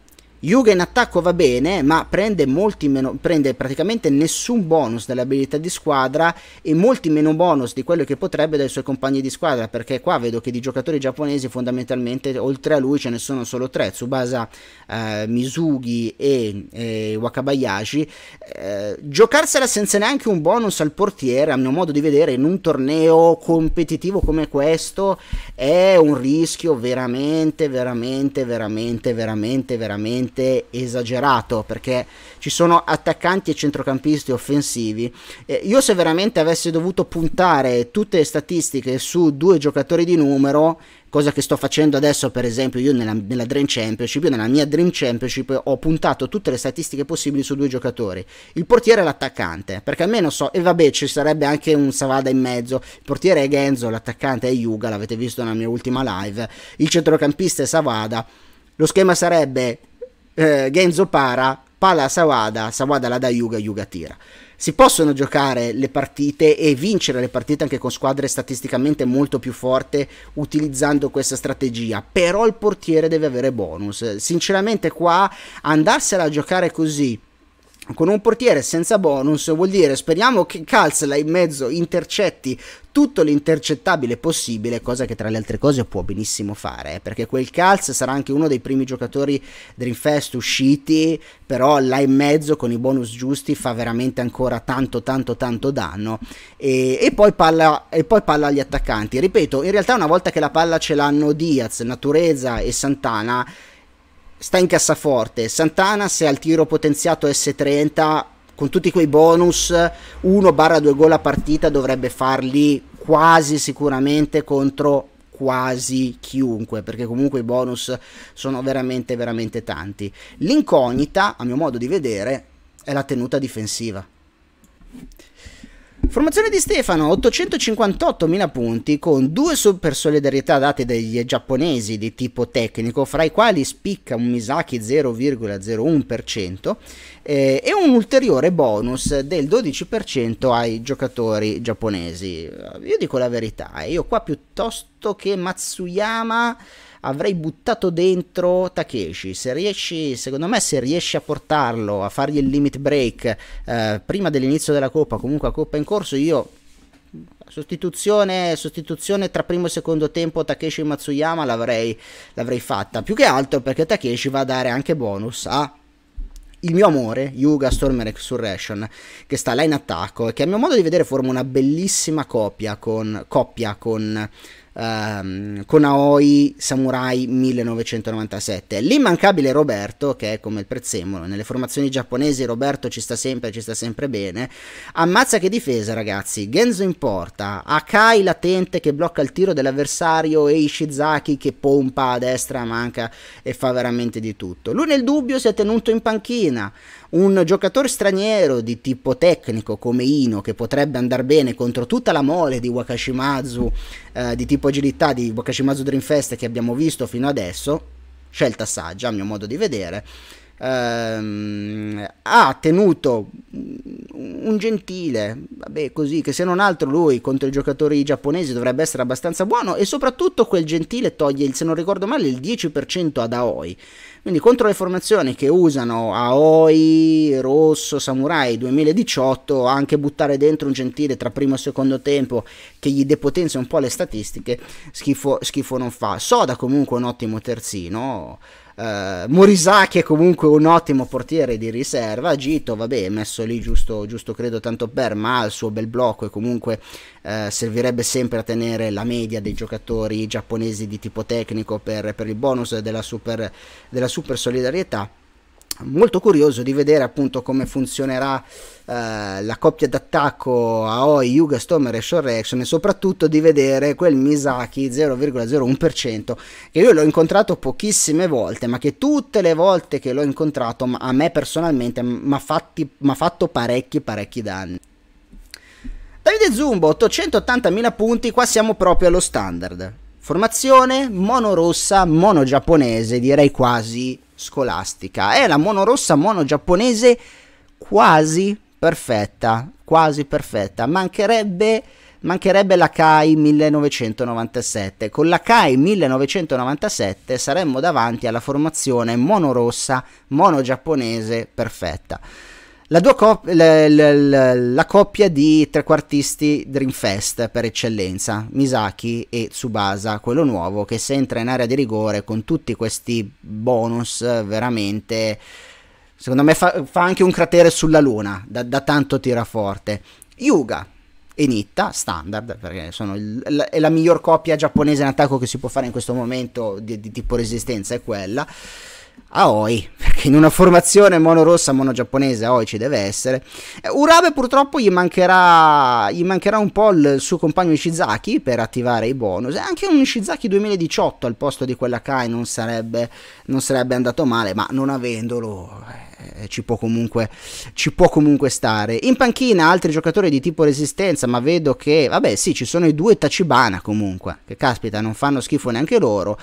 Yuga in attacco va bene, ma prende, meno, prende, praticamente nessun bonus dalle abilità di squadra e molti meno bonus di quello che potrebbe dai suoi compagni di squadra, perché qua vedo che di giocatori giapponesi fondamentalmente oltre a lui ce ne sono solo tre, Tsubasa, eh, Misugi e, e Wakabayashi. Eh, giocarsela senza neanche un bonus al portiere, a mio modo di vedere, in un torneo competitivo come questo è un rischio veramente, veramente, veramente, veramente, veramente veramente esagerato perché ci sono attaccanti e centrocampisti offensivi. Eh, io se veramente avessi dovuto puntare tutte le statistiche su due giocatori di numero, cosa che sto facendo adesso per esempio io nella, nella Dream Championship, io nella mia Dream Championship ho puntato tutte le statistiche possibili su due giocatori, il portiere e l'attaccante, perché almeno so, e vabbè ci sarebbe anche un Savada in mezzo, il portiere è Genzo, l'attaccante è Yuga, l'avete visto nella mia ultima live, il centrocampista è Savada, lo schema sarebbe eh, Genzo para, pala a Sawada, Sawada la da Yuga, Yuga tira. Si possono giocare le partite e vincere le partite anche con squadre statisticamente molto più forti utilizzando questa strategia, però il portiere deve avere bonus. Sinceramente qua andarsela a giocare così con un portiere senza bonus vuol dire speriamo che Calz là in mezzo intercetti tutto l'intercettabile possibile, cosa che tra le altre cose può benissimo fare, eh, perché quel Calz sarà anche uno dei primi giocatori Dreamfest usciti, però là in mezzo con i bonus giusti fa veramente ancora tanto tanto tanto danno e, e, poi, palla, e poi, palla, agli attaccanti. Ripeto, in realtà una volta che la palla ce l'hanno Diaz, Natureza e Santana sta in cassaforte. Santana, se ha il tiro potenziato S30, con tutti quei bonus, 1-2 gol a partita dovrebbe farli quasi sicuramente contro quasi chiunque perché comunque i bonus sono veramente veramente tanti l'incognita a mio modo di vedere è la tenuta difensiva Formazione di Stefano, 858.000 punti con due super solidarietà date dagli giapponesi di tipo tecnico, fra i quali spicca un Misaki 0,01% eh, e un ulteriore bonus del 12% ai giocatori giapponesi. Io dico la verità, eh, io qua piuttosto che Matsuyama avrei buttato dentro Takeshi. Se riesci, secondo me, se riesci a portarlo, a fargli il limit break eh, prima dell'inizio della coppa, comunque a coppa in corso, io Sostituzione, sostituzione, tra primo e secondo tempo Takeshi e Matsuyama l'avrei, l'avrei, fatta. Più che altro perché Takeshi va a dare anche bonus a il mio amore, Yuga Storm Resurrection, che sta là in attacco e che a mio modo di vedere forma una bellissima coppia con, coppia con ehm, con Aoi Samurai 1997. L'immancabile Roberto, che è come il prezzemolo, nelle formazioni giapponesi Roberto ci sta sempre, ci sta sempre bene, ammazza che difesa ragazzi, Genzo in porta, Akai latente che blocca il tiro dell'avversario e Ishizaki che pompa a destra, manca e fa veramente di tutto. Lui nel dubbio si è tenuto in panchina, un giocatore straniero di tipo tecnico come Ino, che potrebbe andare bene contro tutta la mole di Wakashimazu, eh, di tipo agilità di Wakashimazu Dreamfest che abbiamo visto fino adesso, scelta saggia a mio modo di vedere, ehm, ha tenuto un gentile, vabbè così, che se non altro lui contro i giocatori giapponesi dovrebbe essere abbastanza buono e soprattutto quel gentile toglie, il, se non ricordo male, il 10% ad Aoi quindi contro le formazioni che usano Aoi, Rosso, Samurai 2018, anche buttare dentro un gentile tra primo e secondo tempo che gli depotenzia un po' le statistiche, schifo, schifo non fa. Soda comunque un ottimo terzino. Uh, eh, Morisaki è comunque un ottimo portiere di riserva. Gito, vabbè, messo lì giusto, giusto credo tanto per, ma ha il suo bel blocco e comunque uh, servirebbe sempre a tenere la media dei giocatori giapponesi di tipo tecnico per, per il bonus della super, della super solidarietà molto curioso di vedere appunto come funzionerà eh, la coppia d'attacco Aoi, Yuga Stormer e Shorrection e soprattutto di vedere quel Misaki 0,01% che io l'ho incontrato pochissime volte ma che tutte le volte che l'ho incontrato a me personalmente mi ha fatto parecchi parecchi danni. Davide Zumbo 880.000 punti, qua siamo proprio allo standard. Formazione mono rossa, mono giapponese, direi quasi scolastica. È la monorossa monogiapponese quasi perfetta, quasi perfetta. Mancherebbe, mancherebbe la Kai 1997. Con la Kai 1997 saremmo davanti alla formazione monorossa monogiapponese perfetta. La, cop- la, la, la, coppia di trequartisti Dreamfest per eccellenza, Misaki e Tsubasa, quello nuovo, che se entra in area di rigore con tutti questi bonus, veramente, secondo me fa, fa anche un cratere sulla luna, da, da, tanto tira forte. Yuga e Nitta, standard, perché sono il, è la miglior coppia giapponese in attacco che si può fare in questo momento di, di tipo resistenza, è quella. Aoi, perché in una formazione monorossa, monogiapponese, Aoi ci deve essere. Eh, Urabe purtroppo gli mancherà, gli mancherà un po' il suo compagno Ishizaki per attivare i bonus. Anche un Ishizaki 2018 al posto di quella Kai non sarebbe, non sarebbe andato male, ma non avendolo eh, ci, può comunque, ci può comunque stare. In panchina altri giocatori di tipo resistenza, ma vedo che, vabbè sì, ci sono i due Tachibana comunque, che caspita non fanno schifo neanche loro.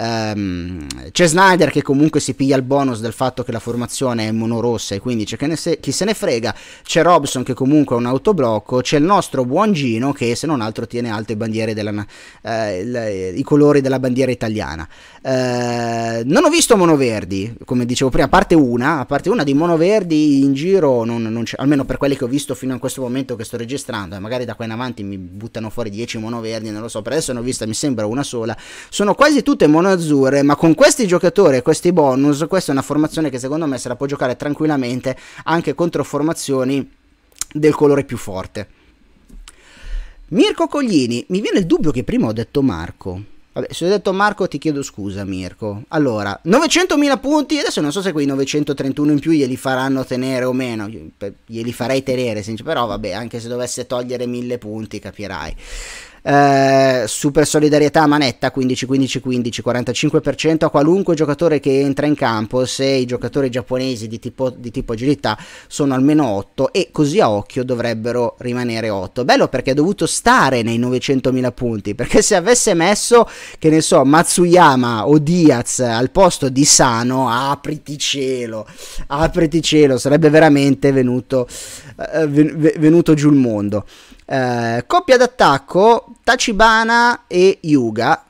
Um, c'è Snyder che comunque si piglia il bonus del fatto che la formazione è monorossa e quindi c'è se, chi se ne frega, c'è Robson che comunque è un autoblocco, c'è il nostro buon Gino che se non altro tiene alte eh, eh, i colori della bandiera italiana. Eh, non ho visto monoverdi, come dicevo prima, a parte una, a parte una di monoverdi in giro, non, non almeno per quelli che ho visto fino a questo momento che sto registrando, e eh, magari da qua in avanti mi buttano fuori 10 monoverdi, non lo so, per adesso ne ho vista mi sembra una sola, sono quasi tutte monoverdi rosso-nerazzurre, ma con questi giocatori e questi bonus, questa è una formazione che secondo me se la può giocare tranquillamente anche contro formazioni del colore più forte. Mirko Coglini, mi viene il dubbio che prima ho detto Marco. Vabbè, se ho detto Marco ti chiedo scusa Mirko. Allora, 900.000 punti, adesso non so se quei 931 in più glieli faranno tenere o meno, glieli farei tenere, però vabbè, anche se dovesse togliere 1000 punti capirai. Eh, super solidarietà manetta 15-15-15, 45% a qualunque giocatore che entra in campo, se i giocatori giapponesi di tipo, di tipo agilità sono almeno 8 e così a occhio dovrebbero rimanere 8. Bello perché ha dovuto stare nei 900.000 punti, perché se avesse messo, che ne so, Matsuyama o Diaz al posto di Sano, apriti cielo, apriti cielo, sarebbe veramente venuto, eh, venuto giù il mondo. Eh, coppia d'attacco Tachibana e Yuga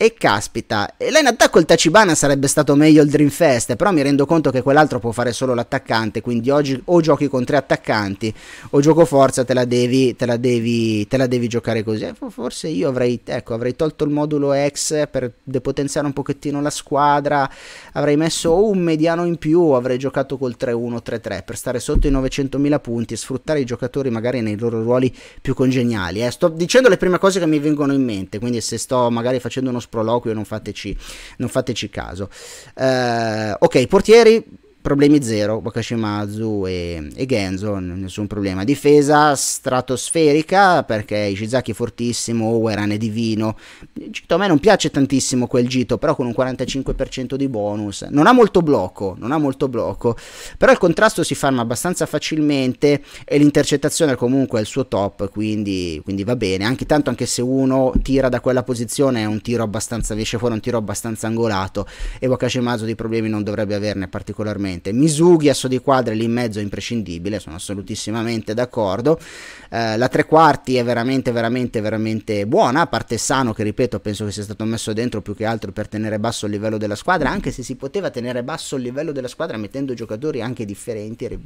e caspita, e là in attacco il Tachibana sarebbe stato meglio il Dreamfest, però mi rendo conto che quell'altro può fare solo l'attaccante, quindi oggi o giochi con tre attaccanti o gioco forza, te la devi, te la devi, te la devi giocare così. Eh, forse io avrei, ecco, avrei tolto il modulo X per depotenziare un pochettino la squadra, avrei messo un mediano in più, o avrei giocato col 3-1-3-3 per stare sotto i 900.000 punti e sfruttare i giocatori magari nei loro ruoli più congeniali. Eh. Sto dicendo le prime cose che mi vengono in mente, quindi se sto magari facendo uno sproloquio, non fateci, non fateci caso. Eh, ok, portieri problemi zero, Wakashimazu e, e Genzo, nessun problema. Difesa stratosferica perché Ishizaki è fortissimo, Uerane divino. Gito a me non piace tantissimo quel Gito, però con un 45% di bonus. Non ha molto blocco, non ha molto blocco, però il contrasto si farma abbastanza facilmente e l'intercettazione comunque è il suo top, quindi, quindi va bene. Anche tanto anche se uno tira da quella posizione è un tiro abbastanza, esce fuori un tiro abbastanza angolato e Wakashimazu di problemi non dovrebbe averne particolarmente assolutamente. Misughi, Asso di Quadri lì in mezzo è imprescindibile, sono assolutissimamente d'accordo. Eh, la tre quarti è veramente, veramente, veramente buona, a parte Sano che ripeto penso che sia stato messo dentro più che altro per tenere basso il livello della squadra, anche se si poteva tenere basso il livello della squadra mettendo giocatori anche differenti. Eh,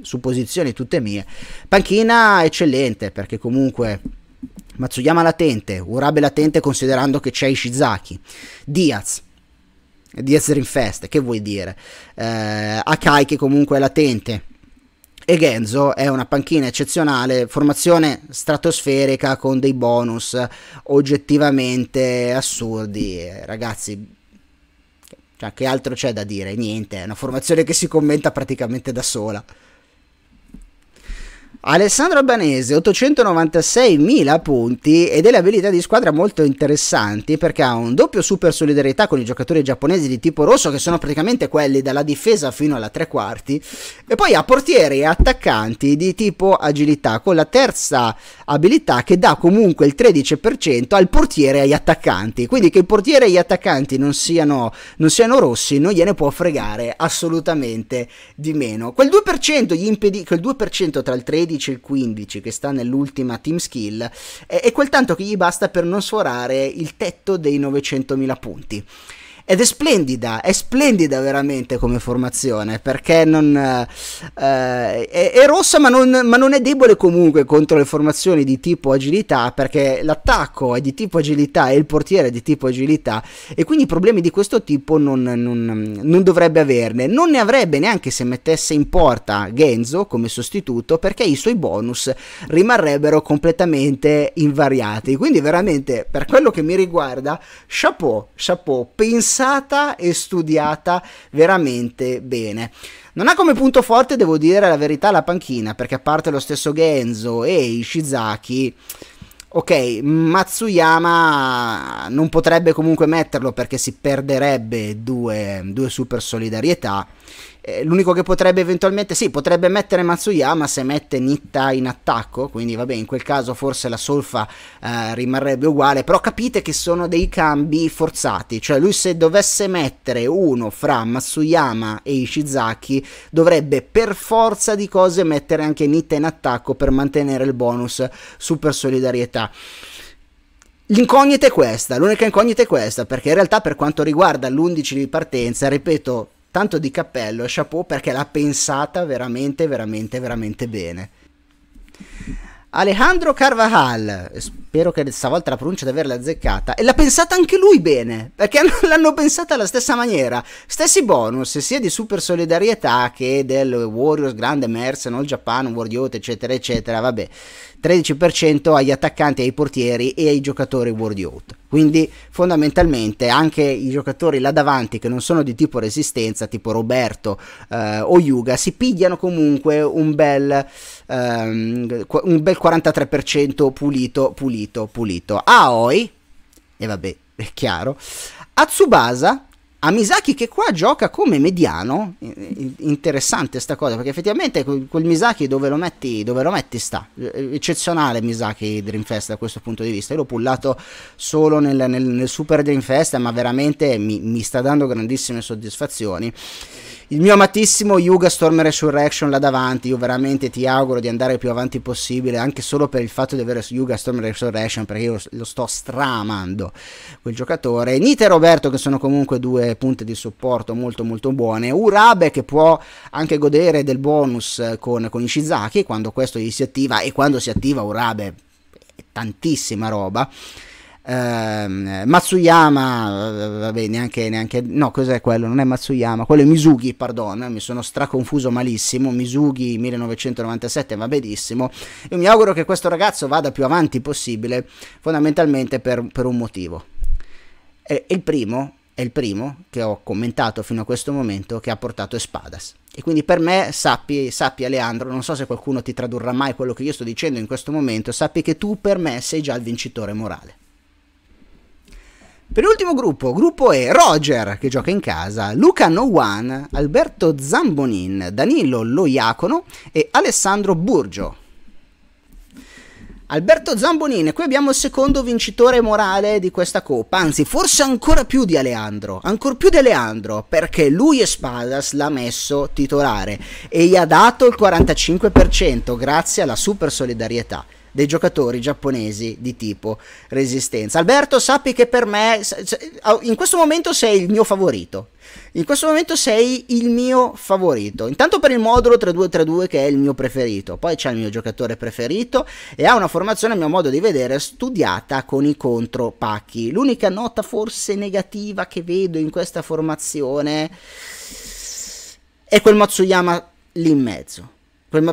supposizioni tutte mie. Panchina eccellente perché comunque Matsuyama latente, Urabe latente considerando che c'è Ishizaki, Diaz, di essere in feste, che vuol dire? Eh, Akai che comunque è latente, e Genzo è una panchina eccezionale, formazione stratosferica con dei bonus oggettivamente assurdi. Eh, ragazzi, cioè, che altro c'è da dire? Niente, è una formazione che si commenta praticamente da sola. Alessandro Albanese 896.000 punti e delle abilità di squadra molto interessanti perché ha un doppio super solidarietà con i giocatori giapponesi di tipo rosso che sono praticamente quelli dalla difesa fino alla tre quarti e poi ha portieri e attaccanti di tipo agilità con la terza abilità che dà comunque il 13% al portiere e agli attaccanti quindi che il portiere e gli attaccanti non siano, non siano rossi non gliene può fregare assolutamente di meno quel 2%, gli impedi- quel 2% tra il 13 10 e il 15 che sta nell'ultima team skill è, è quel tanto che gli basta per non sforare il tetto dei 900.000 punti ed è splendida, è splendida veramente come formazione perché non, eh, eh, è, è, rossa ma non, ma non, è debole comunque contro le formazioni di tipo agilità perché l'attacco è di tipo agilità e il portiere è di tipo agilità e quindi problemi di questo tipo non, non dovrebbe averne, non ne avrebbe neanche se mettesse in porta Genzo come sostituto perché i suoi bonus rimarrebbero completamente invariati, quindi veramente per quello che mi riguarda, chapeau, chapeau, pensate pensata e studiata veramente bene. Non ha come punto forte, devo dire la verità, la panchina, perché a parte lo stesso Genzo e Ishizaki, ok, Matsuyama non potrebbe comunque metterlo perché si perderebbe due, due super solidarietà eh, l'unico che potrebbe eventualmente, sì, potrebbe mettere Matsuyama se mette Nitta in attacco, quindi vabbè, in quel caso forse la solfa eh, rimarrebbe uguale, però capite che sono dei cambi forzati, cioè lui se dovesse mettere uno fra Matsuyama e Ishizaki dovrebbe per forza di cose mettere anche Nitta in attacco per mantenere il bonus super solidarietà. L'incognita è questa, l'unica incognita è questa, perché in realtà per quanto riguarda l'11 di partenza, ripeto, tanto di cappello e chapeau perché l'ha pensata veramente, veramente, veramente bene. Alejandro Carvajal, eh, spero che stavolta la pronuncia di averla azzeccata, e l'ha pensata anche lui bene, perché <laughs> l'hanno pensata alla stessa maniera. Stessi bonus, sia di Super Solidarietà che del Warriors Grande Mercenal Japan, World Youth, eccetera, eccetera, vabbè. 13% agli attaccanti, ai portieri e ai giocatori world youth. Quindi fondamentalmente anche i giocatori là davanti che non sono di tipo resistenza, tipo Roberto eh, o Yuga, si pigliano comunque un bel, ehm, un bel 43% pulito, pulito, pulito. Aoi, e vabbè, è chiaro, Atsubasa a Misaki che qua gioca come mediano, interessante sta cosa, perché effettivamente quel Misaki dove lo metti, dove lo metti sta, eccezionale Misaki Dreamfest Fest da questo punto di vista, io l'ho pullato solo nel, nel, nel Super Dreamfest, ma veramente mi, mi sta dando grandissime soddisfazioni il mio amatissimo Yuga Storm Resurrection là davanti, io veramente ti auguro di andare più avanti possibile, anche solo per il fatto di avere Yuga Storm Resurrection, perché io lo sto stramando quel giocatore. Nite e Roberto che sono comunque due punte di supporto molto molto buone, Urabe che può anche godere del bonus eh, con, con Shizaki quando questo gli si attiva e quando si attiva Urabe è tantissima roba Uh, Matsuyama, vabbè, neanche, neanche, no, cos'è quello? Non è Matsuyama, quello è Mizugi, pardon, eh, mi sono straconfuso malissimo. Mizugi 1997 va benissimo. Io mi auguro che questo ragazzo vada più avanti possibile, fondamentalmente per, per un motivo. È, il primo, è il primo che ho commentato fino a questo momento che ha portato Espadas. E quindi per me sappi, sappi Aleandro, non so se qualcuno ti tradurrà mai quello che io sto dicendo in questo momento, sappi che tu per me sei già il vincitore morale. Penultimo gruppo, gruppo E, Roger che gioca in casa, Luca No One, Alberto Zambonin, Danilo Loiacono e Alessandro Burgio. Alberto Zambonin, qui abbiamo il secondo vincitore morale di questa coppa, anzi forse ancora più di Aleandro, ancora più di Aleandro, perché lui Espadas l'ha messo titolare e gli ha dato il 45% grazie alla super solidarietà dei giocatori giapponesi di tipo resistenza. Alberto, sappi che per me in questo momento sei il mio favorito. In questo momento sei il mio favorito. Intanto per il modulo 3-2-3-2 che è il mio preferito, poi c'è il mio giocatore preferito e ha una formazione a mio modo di vedere studiata con i contropacchi. L'unica nota forse negativa che vedo in questa formazione è quel Matsuyama lì in mezzo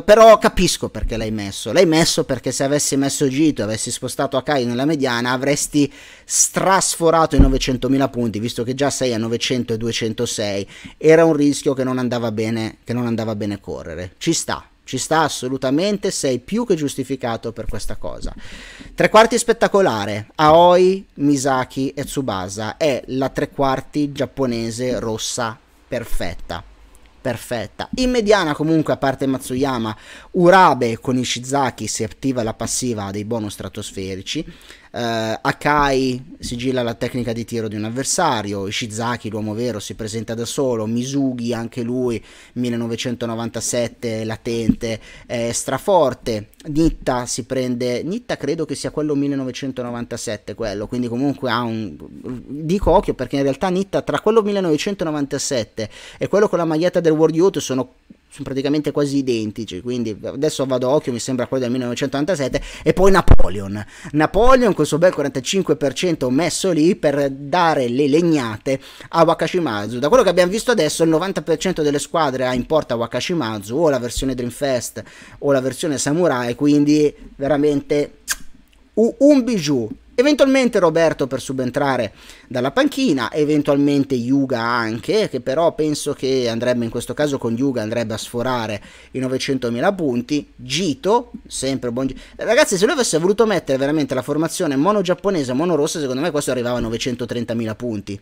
però capisco perché l'hai messo. L'hai messo perché se avessi messo Gito, avessi spostato Akai nella mediana, avresti strasforato i 900.000 punti, visto che già sei a 900 e 206. Era un rischio che non andava bene, che non andava bene correre. Ci sta, ci sta assolutamente, sei più che giustificato per questa cosa. Tre quarti spettacolare, Aoi, Misaki e Tsubasa è la tre quarti giapponese rossa perfetta perfetta. In mediana comunque, a parte Matsuyama, Urabe con Ishizaki si attiva la passiva dei bonus stratosferici eh, Akai sigilla la tecnica di tiro di un avversario, Ishizaki, l'uomo vero, si presenta da solo, Mizugi anche lui, 1997, latente, eh, straforte, Nitta si prende, Nitta credo che sia quello 1997, quello, quindi comunque ha un... dico occhio perché in realtà Nitta tra quello 1997 e quello con la maglietta del World Youth sono sono praticamente quasi identici, quindi adesso vado a occhio, mi sembra quello del 1987, e poi Napoleon. Napoleon questo bel 45% messo lì per dare le legnate a Wakashimazu. Da quello che abbiamo visto adesso, il 90% delle squadre ha in porta Wakashimazu, o la versione Dreamfest o la versione Samurai, quindi veramente un bijou Eventualmente Roberto per subentrare dalla panchina, eventualmente Yuga anche, che però penso che andrebbe in questo caso con Yuga andrebbe a sforare i 900.000 punti. Gito, sempre buon Gito. Ragazzi, se lui avesse voluto mettere veramente la formazione mono giapponese, mono rossa, secondo me questo arrivava a 930.000 punti.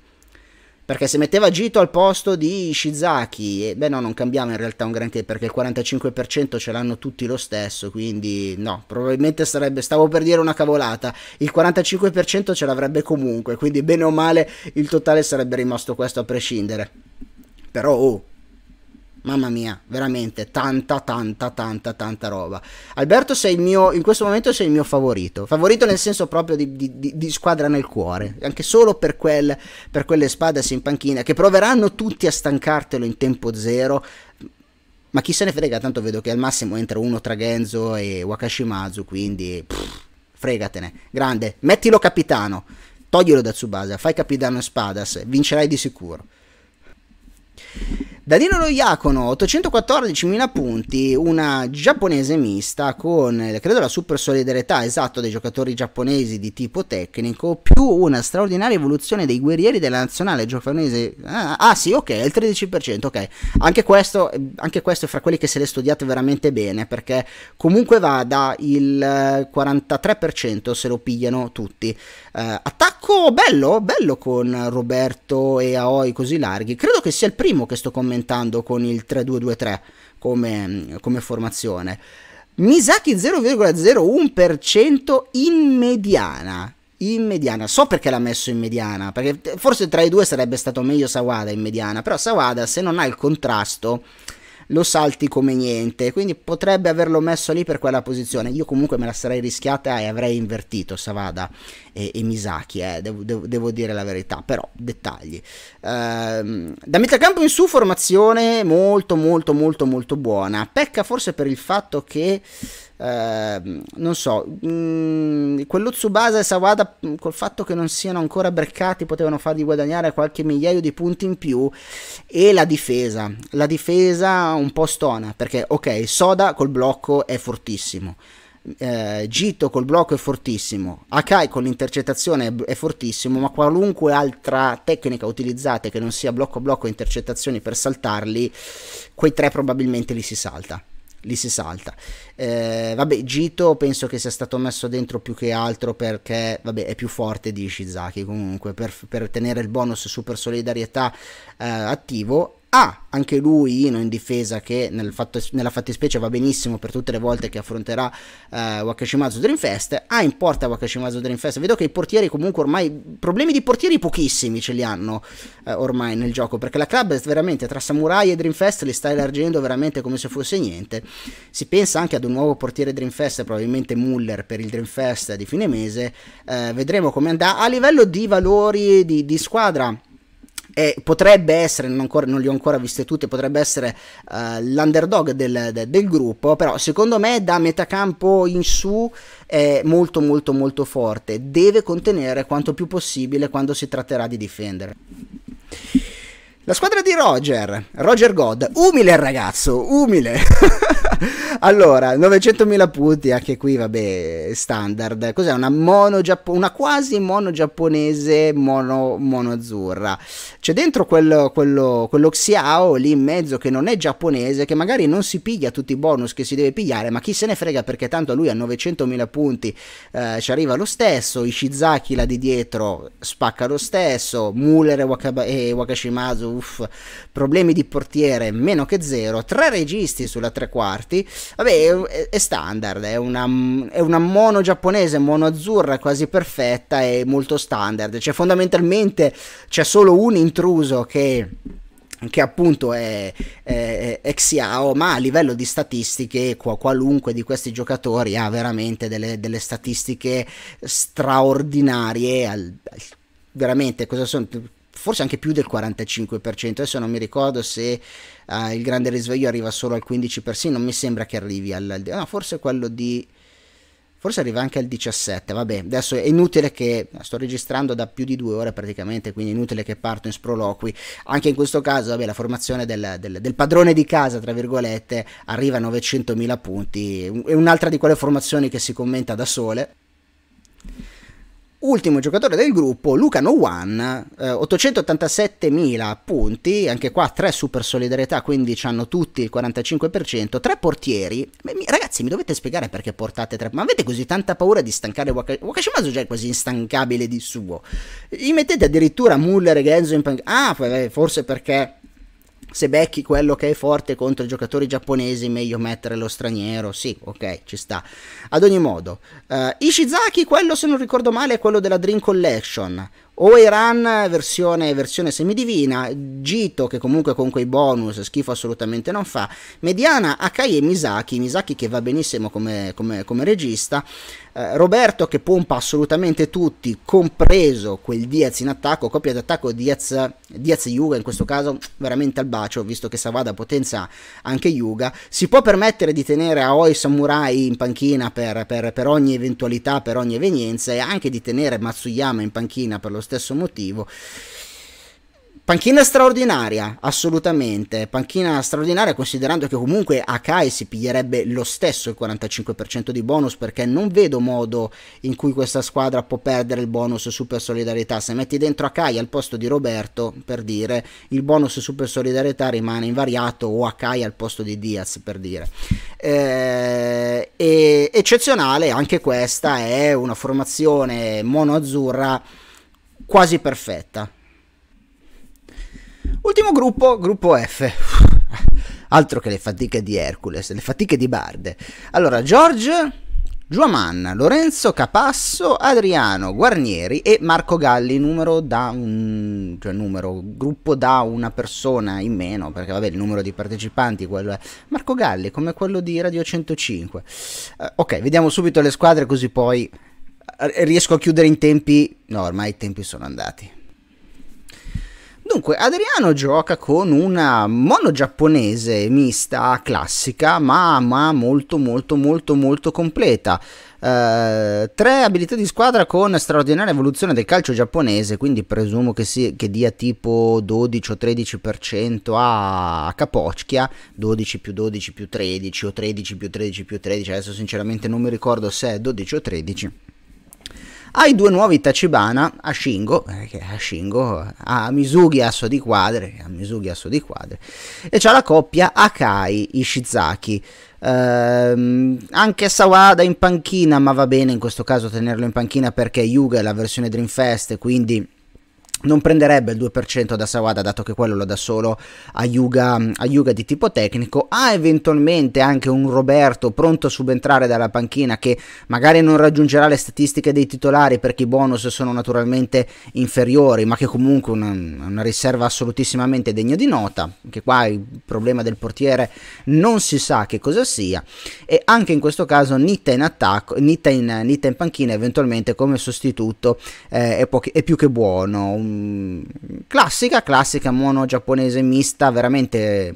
Perché se metteva Gito al posto di Shizaki, e, eh, beh no, non cambiamo in realtà un granché perché il 45% ce l'hanno tutti lo stesso, quindi no, probabilmente sarebbe, stavo per dire una cavolata, il 45% ce l'avrebbe comunque, quindi bene o male il totale sarebbe rimasto questo a prescindere. Però oh, Mamma mia, veramente tanta, tanta, tanta, tanta roba. Alberto, sei il mio, in questo momento sei il mio favorito. Favorito nel senso proprio di, di, di squadra nel cuore. Anche solo per, quel, per quelle spadas in panchina che proveranno tutti a stancartelo in tempo zero. Ma chi se ne frega, tanto vedo che al massimo entra uno tra Genzo e Wakashimazu, quindi pff, fregatene. Grande, mettilo capitano, toglielo da Tsubasa, fai capitano Spadas, vincerai di sicuro. Danilo Lo Iacono, 814.000 punti, una giapponese mista con, eh, credo, la super solidarietà esatto dei giocatori giapponesi di tipo tecnico, più una straordinaria evoluzione dei guerrieri della nazionale giapponese. Ah, ah sì, ok, il 13%, ok. Anche questo, eh, anche questo è fra quelli che se le studiate veramente bene, perché comunque vada il 43% eh, se lo pigliano tutti. Uh, attacco bello, bello con Roberto e Aoi così larghi. Credo che sia il primo che sto commentando sperimentando con il 3-2-2-3 come, come formazione. Misaki 0,01% in mediana. In mediana, so perché l'ha messo in mediana, perché forse tra i due sarebbe stato meglio Sawada in mediana, però Sawada se non ha il contrasto lo salti come niente. Quindi potrebbe averlo messo lì per quella posizione. Io comunque me la sarei rischiata e avrei invertito Savada e, e Misaki, eh, devo, devo, devo, dire la verità, però dettagli. Ehm, da metà campo in su formazione molto molto molto molto buona. Pecca forse per il fatto che Ehm, non so, mh, mm, quello Tsubasa e Sawada mm, col fatto che non siano ancora breccati potevano fargli guadagnare qualche migliaio di punti in più e la difesa, la difesa un po' stona perché ok, Soda col blocco è fortissimo. Eh, Gito col blocco è fortissimo, Akai con l'intercettazione è fortissimo, ma qualunque altra tecnica utilizzate che non sia blocco blocco e intercettazioni per saltarli, quei tre probabilmente li si salta lì si salta. Eh, vabbè, Gito penso che sia stato messo dentro più che altro perché vabbè, è più forte di Shizaki comunque per, per tenere il bonus super solidarietà eh, attivo ha ah, anche lui Ino in difesa che nel fatto, nella fattispecie va benissimo per tutte le volte che affronterà eh, Wakashimazu Dreamfest ha ah, in porta Wakashimazu Dreamfest vedo che i portieri comunque ormai problemi di portieri pochissimi ce li hanno eh, ormai nel gioco perché la club veramente tra Samurai e Dreamfest li sta elargendo veramente come se fosse niente si pensa anche ad un nuovo portiere Dreamfest probabilmente Muller per il Dreamfest di fine mese eh, vedremo come andrà a livello di valori di, di squadra e potrebbe essere, non, ancora, non li ho ancora viste tutte, potrebbe essere uh, l'underdog del, del, del, gruppo, però secondo me da metà campo in su è molto molto molto forte, deve contenere quanto più possibile quando si tratterà di difendere. La squadra di Roger, Roger God, umile il ragazzo, umile. <laughs> allora, 900.000 punti, anche qui vabbè, standard. Cos'è? Una, mono una quasi mono giapponese, mono, mono azzurra. C'è dentro quello, quello, quello Xiao lì in mezzo che non è giapponese, che magari non si piglia tutti i bonus che si deve pigliare, ma chi se ne frega perché tanto a lui a 900.000 punti eh, ci arriva lo stesso. Ishizaki là di dietro spacca lo stesso, Muller e, Wakaba- e Wakashimazu uff, problemi di portiere meno che zero, tre registi sulla tre quarti, vabbè è, è standard, è una, è una, mono giapponese, mono azzurra quasi perfetta e molto standard, cioè fondamentalmente c'è solo un intruso che che appunto è, è, è, Xiao, ma a livello di statistiche qualunque di questi giocatori ha veramente delle, delle statistiche straordinarie, al, veramente cosa sono forse anche più del 45%, adesso non mi ricordo se uh, il grande risveglio arriva solo al 15%, non mi sembra che arrivi al... al no, forse quello di... Forse arriva anche al 17, vabbè, adesso è inutile che sto registrando da più di due ore praticamente, quindi è inutile che parto in sproloqui. Anche in questo caso, vabbè, la formazione del, del, del padrone di casa, tra virgolette, arriva a 900.000 punti, è un'altra di quelle formazioni che si commenta da sole. Ultimo giocatore del gruppo, Luca Nowan, eh, 887.000 punti, anche qua 3 super solidarietà, quindi hanno tutti il 45%, 3 portieri. Beh, mi, ragazzi, mi dovete spiegare perché portate 3, ma avete così tanta paura di stancare Waka, Wakashimazu già è quasi instancabile di suo. Gli mettete addirittura Muller e Genzo in panchina, ah, forse perché se becchi quello che è forte contro i giocatori giapponesi, meglio mettere lo straniero. Sì, ok, ci sta. Ad ogni modo, uh, Ishizaki, quello se non ricordo male, è quello della Dream Collection o Iran versione, versione semidivina, Gito che comunque con quei bonus schifo assolutamente non fa, Mediana, Akai e Misaki, Misaki che va benissimo come, come, come regista, eh, Roberto che pompa assolutamente tutti, compreso quel Diaz in attacco, coppia d'attacco Diaz, Diaz Yuga in questo caso veramente al bacio, visto che Savada potenza anche Yuga, si può permettere di tenere Aoi Samurai in panchina per, per, per ogni eventualità, per ogni evenienza e anche di tenere Matsuyama in panchina per lo lo stesso motivo. Panchina straordinaria, assolutamente. Panchina straordinaria considerando che comunque Akai si piglierebbe lo stesso il 45% di bonus perché non vedo modo in cui questa squadra può perdere il bonus super solidarietà. Se metti dentro Akai al posto di Roberto, per dire, il bonus super solidarietà rimane invariato o Akai al posto di Diaz, per dire. Eh, eccezionale anche questa è una formazione mono-azzurra quasi perfetta. Ultimo gruppo, gruppo F. <laughs> Altro che le fatiche di Hercules, le fatiche di Barde. Allora, George, Giuamanna, Lorenzo Capasso, Adriano Guarnieri e Marco Galli, numero da un cioè numero, gruppo da una persona in meno, perché vabbè il numero di partecipanti quello è Marco Galli come quello di Radio 105. Eh, ok, vediamo subito le squadre così poi eh, riesco a chiudere in tempi... No, ormai i tempi sono andati. Dunque, Adriano gioca con una mono giapponese mista classica, ma, ma molto molto molto molto completa. Eh, tre abilità di squadra con straordinaria evoluzione del calcio giapponese, quindi presumo che, si, che dia tipo 12 o 13% a Capocchia, 12 più 12 più 13 o 13 più 13 più 13, adesso sinceramente non mi ricordo se è 12 o 13 hai due nuovi Tachibana a Shingo, eh, che a Shingo ha Misugi asso di quadre, a Misugi asso di quadre, e c'ha la coppia Akai Ishizaki. Ehm, anche Sawada in panchina, ma va bene in questo caso tenerlo in panchina perché Yuga è la versione Dreamfest, quindi non prenderebbe il 2% da Sawada dato che quello lo dà solo a Yuga, a Yuga, di tipo tecnico ha eventualmente anche un Roberto pronto a subentrare dalla panchina che magari non raggiungerà le statistiche dei titolari perché i bonus sono naturalmente inferiori ma che comunque è una, una riserva assolutissimamente degna di nota Anche qua il problema del portiere non si sa che cosa sia e anche in questo caso Nitta in attacco Nitta in, Nitta in panchina eventualmente come sostituto eh, è, è, più che buono Mm, classica, classica mono giapponese mista, veramente eh,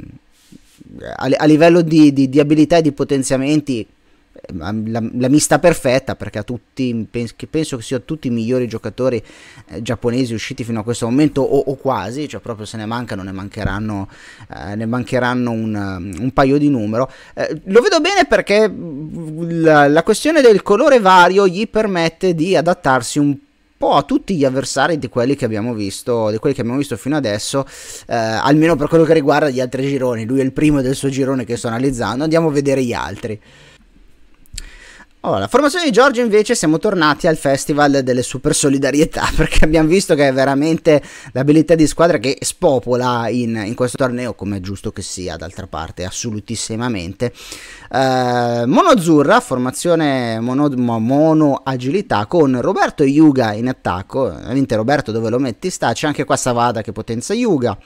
a, a livello di, di, di, abilità e di potenziamenti eh, la, la mista perfetta perché ha tutti, penso, che penso tutti i migliori giocatori eh, giapponesi usciti fino a questo momento o, o, quasi, cioè proprio se ne mancano ne mancheranno, eh, ne mancheranno un, un, paio di numero. Eh, lo vedo bene perché mm, la, la questione del colore vario gli permette di adattarsi un po' po' a tutti gli avversari di quelli che abbiamo visto, di quelli che abbiamo visto fino adesso, eh, almeno per quello che riguarda gli altri gironi. Lui è il primo del suo girone che sto analizzando, andiamo a vedere gli altri. Allora, la formazione di Giorgio invece siamo tornati al Festival delle Super Solidarietà <laughs> perché abbiamo visto che è veramente l'abilità di squadra che spopola in, in questo torneo, come è giusto che sia, d'altra parte, assolutissimamente. Eh, mono azzurra, formazione mono, mono, agilità con Roberto Yuga in attacco. Ovviamente Roberto dove lo metti sta, c'è anche qua Savada che potenza Yuga.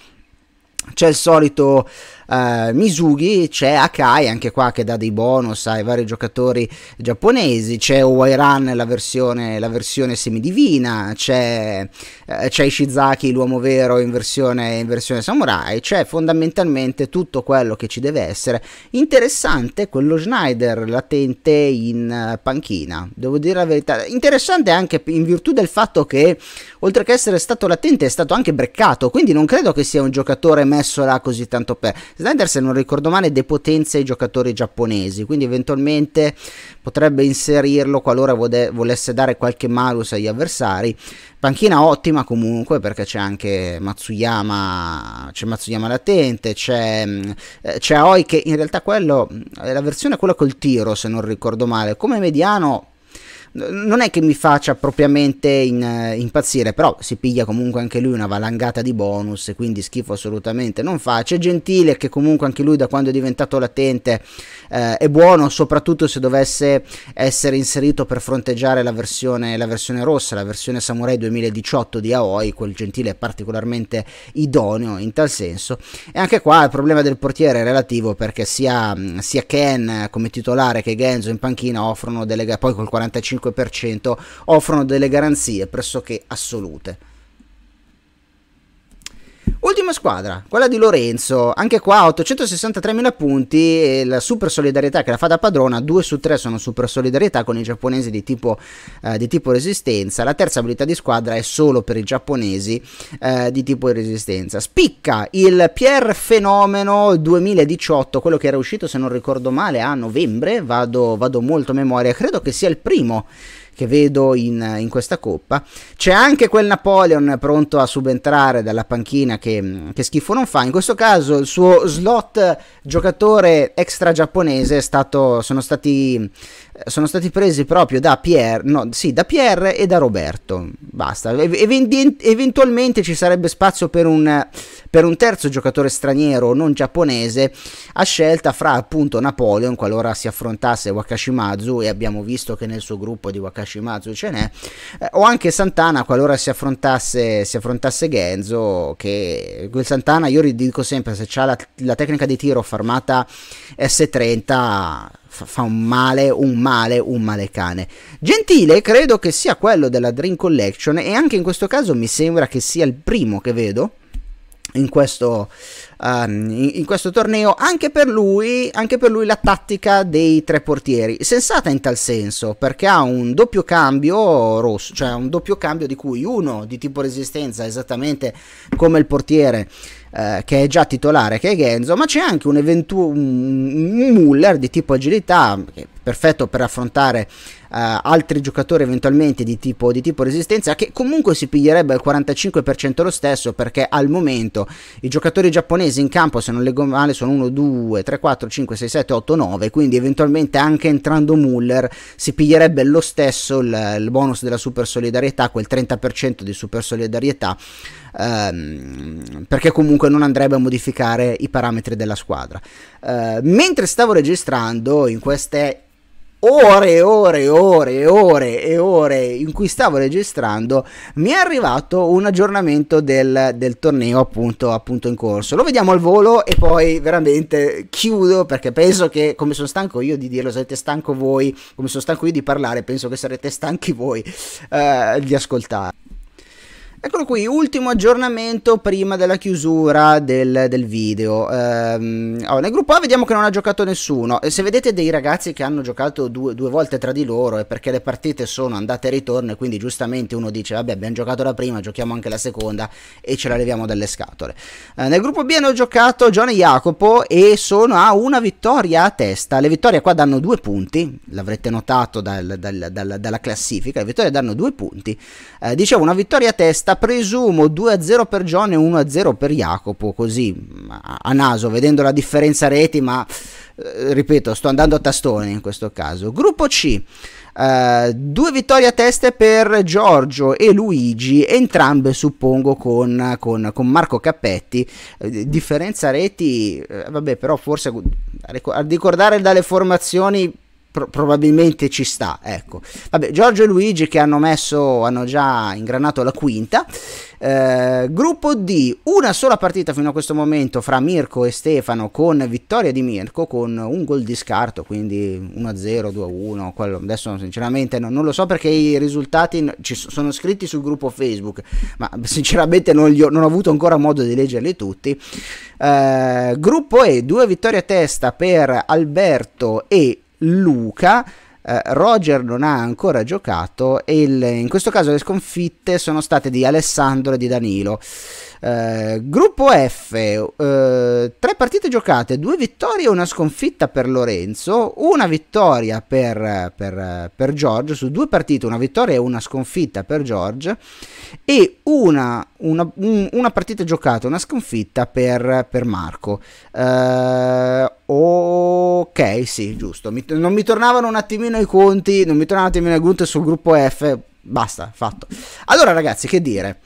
C'è il solito eh, Misugi, c'è Akai anche qua che dà dei bonus ai vari giocatori giapponesi, c'è Owairan la versione, la versione semidivina, c'è, eh, c'è Ishizaki l'uomo vero in versione, in versione samurai, c'è fondamentalmente tutto quello che ci deve essere. Interessante quello Schneider latente in eh, panchina, devo dire la verità, interessante anche in virtù del fatto che oltre che essere stato latente è stato anche breccato, quindi non credo che sia un giocatore messo là così tanto per. Snyder, se non ricordo male, depotenzia i giocatori giapponesi, quindi eventualmente potrebbe inserirlo qualora vode- volesse dare qualche malus agli avversari. Panchina ottima comunque perché c'è anche Matsuyama, c'è Matsuyama latente, c'è, eh, c'è Aoi che in realtà quello, eh, la versione è quella col tiro se non ricordo male, come mediano non è che mi faccia propriamente in, eh, impazzire, però si piglia comunque anche lui una valangata di bonus, quindi schifo assolutamente non fa. C'è Gentile che comunque anche lui da quando è diventato latente eh, è buono, soprattutto se dovesse essere inserito per fronteggiare la versione, la versione rossa, la versione Samurai 2018 di Aoi, quel Gentile è particolarmente idoneo in tal senso. E anche qua il problema del portiere è relativo perché sia, sia Ken eh, come titolare che Genzo in panchina offrono delle... poi col 45 95% offrono delle garanzie pressoché assolute. Ultima squadra, quella di Lorenzo, anche qua 863.000 punti e la super solidarietà che la fa da padrona, 2 su 3 sono super solidarietà con i giapponesi di tipo, eh, di tipo resistenza, la terza abilità di squadra è solo per i giapponesi eh, di tipo resistenza. Spicca il Pierre Fenomeno 2018, quello che era uscito se non ricordo male a novembre, vado, vado molto a memoria, credo che sia il primo che vedo in, in questa coppa. C'è anche quel Napoleon pronto a subentrare dalla panchina che, che, schifo non fa. In questo caso il suo slot giocatore extra giapponese stato, sono stati sono stati presi proprio da Pierre, no, sì, da Pierre e da Roberto. Basta. E eventualmente ci sarebbe spazio per un, per un, terzo giocatore straniero non giapponese a scelta fra appunto Napoleon qualora si affrontasse Wakashimazu e abbiamo visto che nel suo gruppo di Wakashimazu ce n'è eh, o anche Santana qualora si affrontasse, si affrontasse Genzo che quel Santana io ridico sempre se ha la, la tecnica di tiro farmata S30 fa un male, un male, un male cane. Gentile credo che sia quello della Dream Collection e anche in questo caso mi sembra che sia il primo che vedo in questo Ehm, in, in, questo torneo, anche per, lui, anche per lui la tattica dei tre portieri, sensata in tal senso, perché ha un doppio cambio rosso, cioè un doppio cambio di cui uno di tipo resistenza, esattamente come il portiere eh, che è già titolare, che è Genzo, ma c'è anche un, eventu- un Muller di tipo agilità, perfetto per affrontare Uh, altri giocatori eventualmente di tipo, di tipo, resistenza che comunque si piglierebbe al 45% lo stesso perché al momento i giocatori giapponesi giapponesi in campo, se non leggo male, sono 1, 2, 3, 4, 5, 6, 7, 8, 9, quindi eventualmente anche entrando Muller si piglierebbe lo stesso il, il bonus della super solidarietà, quel 30% di super solidarietà, ehm, perché comunque non andrebbe a modificare i parametri della squadra. Eh, mentre stavo registrando in queste ore e ore e ore e ore e ore in cui stavo registrando mi è arrivato un aggiornamento del, del torneo appunto, appunto, in corso lo vediamo al volo e poi veramente chiudo perché penso che come sono stanco io di dirlo sarete stanco voi come sono stanco io di parlare penso che sarete stanchi voi eh, di ascoltare Eccolo qui, ultimo aggiornamento prima della chiusura del, del video. Ehm, oh, nel gruppo A vediamo che non ha giocato nessuno. E se vedete dei ragazzi che hanno giocato due, due, volte tra di loro è perché le partite sono andate e ritorno e quindi giustamente uno dice vabbè abbiamo giocato la prima, giochiamo anche la seconda e ce la leviamo dalle scatole. Ehm, nel gruppo B hanno giocato John e Jacopo e sono a una vittoria a testa. Le vittorie qua danno due punti, l'avrete notato dal, dal, dal, dalla classifica, le vittorie danno due punti. Ehm, dicevo una vittoria a testa testa, presumo 2-0 per John e 1-0 per Jacopo, così mm, a naso, vedendo la differenza reti, ma eh, ripeto, sto andando a tastoni in questo caso. Gruppo C. Uh, due vittorie a teste per Giorgio e Luigi, entrambe suppongo con, con, con Marco Cappetti. Eh, differenza reti, vabbè, però forse a ricordare dalle formazioni Pro- probabilmente ci sta, ecco. Vabbè, Giorgio e Luigi che hanno messo, hanno già ingranato la quinta. Eh, gruppo D, una sola partita fino a questo momento fra Mirko e Stefano con vittoria di Mirko con un gol di scarto, quindi 1-0, 2-1, quello. adesso sinceramente no, non lo so perché i risultati ci sono scritti sul gruppo Facebook, ma <laughs> sinceramente non, ho, non ho, avuto ancora modo di leggerli tutti. Eh, gruppo E, due vittorie a testa per Alberto e Luca. Eh, Roger non ha ancora giocato e il, in questo caso le sconfitte sono state di Alessandro e di Danilo. Eh, gruppo F, eh, tre partite giocate, due vittorie e una sconfitta per Lorenzo, una vittoria per, per, per George, su due partite una vittoria e una sconfitta per George e una, una, un, una partita giocata, una sconfitta per, per Marco. Eh, ok, sì, giusto, mi, non mi tornavano un attimino i conti, non mi tornavano un attimino i conti sul gruppo F, basta, fatto. Allora ragazzi, che dire?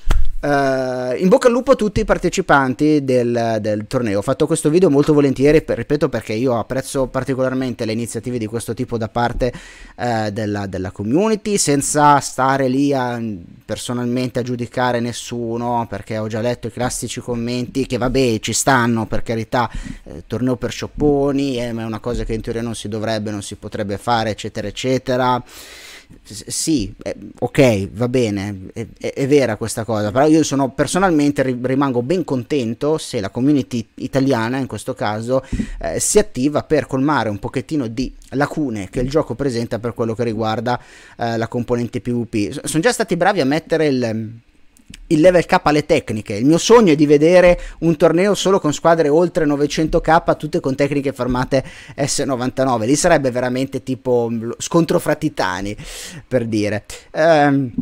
Uh, in bocca al lupo a tutti i partecipanti del, del, torneo. Ho fatto questo video molto volentieri, per, ripeto, perché io apprezzo particolarmente le iniziative di questo tipo da parte uh, della, della, community, senza stare lì a, mm, personalmente a giudicare nessuno, perché ho già letto i classici commenti che vabbè ci stanno, per carità, eh, torneo per sciopponi, eh, ma è una cosa che in teoria non si dovrebbe, non si potrebbe fare, eccetera, eccetera sì, eh, ok, va bene, è, è, vera questa cosa, però io sono personalmente rimango ben contento se la community italiana, in questo caso, eh, si attiva per colmare un pochettino di lacune che il gioco presenta per quello che riguarda eh, la componente PvP. sono già stati bravi a mettere il il level cap alle tecniche. Il mio sogno è di vedere un torneo solo con squadre oltre 900k, tutte con tecniche formate S99. Lì sarebbe veramente tipo mm, scontro fra titani, per dire. Ehm.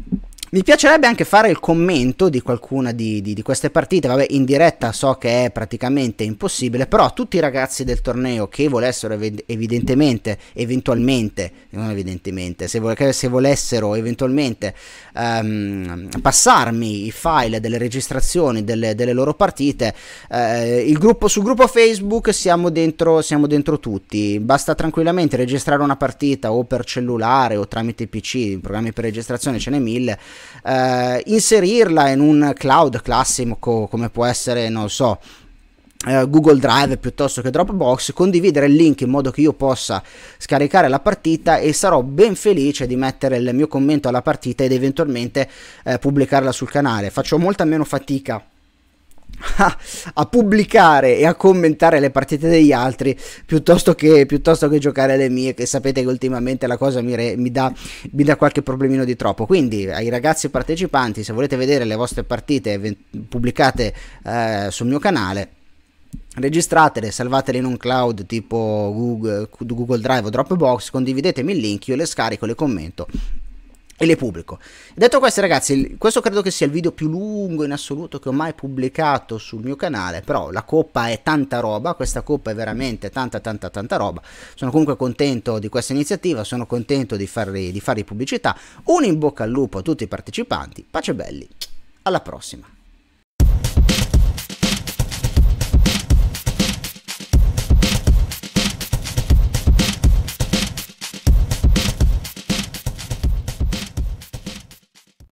Mi piacerebbe anche fare il commento di qualcuna di, di, di, queste partite, vabbè in diretta so che è praticamente impossibile, però a tutti i ragazzi del torneo che volessero ev evidentemente, eventualmente, non evidentemente, se, vo se volessero eventualmente ehm, passarmi i file delle registrazioni delle, delle loro partite. Eh, gruppo, sul gruppo Facebook siamo dentro, siamo dentro tutti, basta tranquillamente registrare una partita o per cellulare o tramite PC, programmi per registrazione ce n'è mille, eh, inserirla in un cloud classico come può essere, non so, eh, Google Drive piuttosto che Dropbox, condividere il link in modo che io possa scaricare la partita e sarò ben felice di mettere il mio commento alla partita ed eventualmente eh, pubblicarla sul canale. Faccio molta meno fatica <laughs> a pubblicare e a commentare le partite degli altri piuttosto che, piuttosto che giocare le mie che sapete che ultimamente la cosa mi, re, mi, dà, mi, dà, qualche problemino di troppo quindi ai ragazzi partecipanti se volete vedere le vostre partite pubblicate eh, sul mio canale registratele, salvatele in un cloud tipo Google, Google Drive o Dropbox, condividetemi il link, io le scarico, le commento e le pubblico. Detto questo, ragazzi, questo credo che sia il video più lungo in assoluto che ho mai pubblicato sul mio canale. Però la coppa è tanta roba, questa coppa è veramente tanta tanta tanta roba. Sono comunque contento di questa iniziativa, sono contento di farvi, di farvi pubblicità. Un in bocca al lupo a tutti i partecipanti. Pace belli, alla prossima.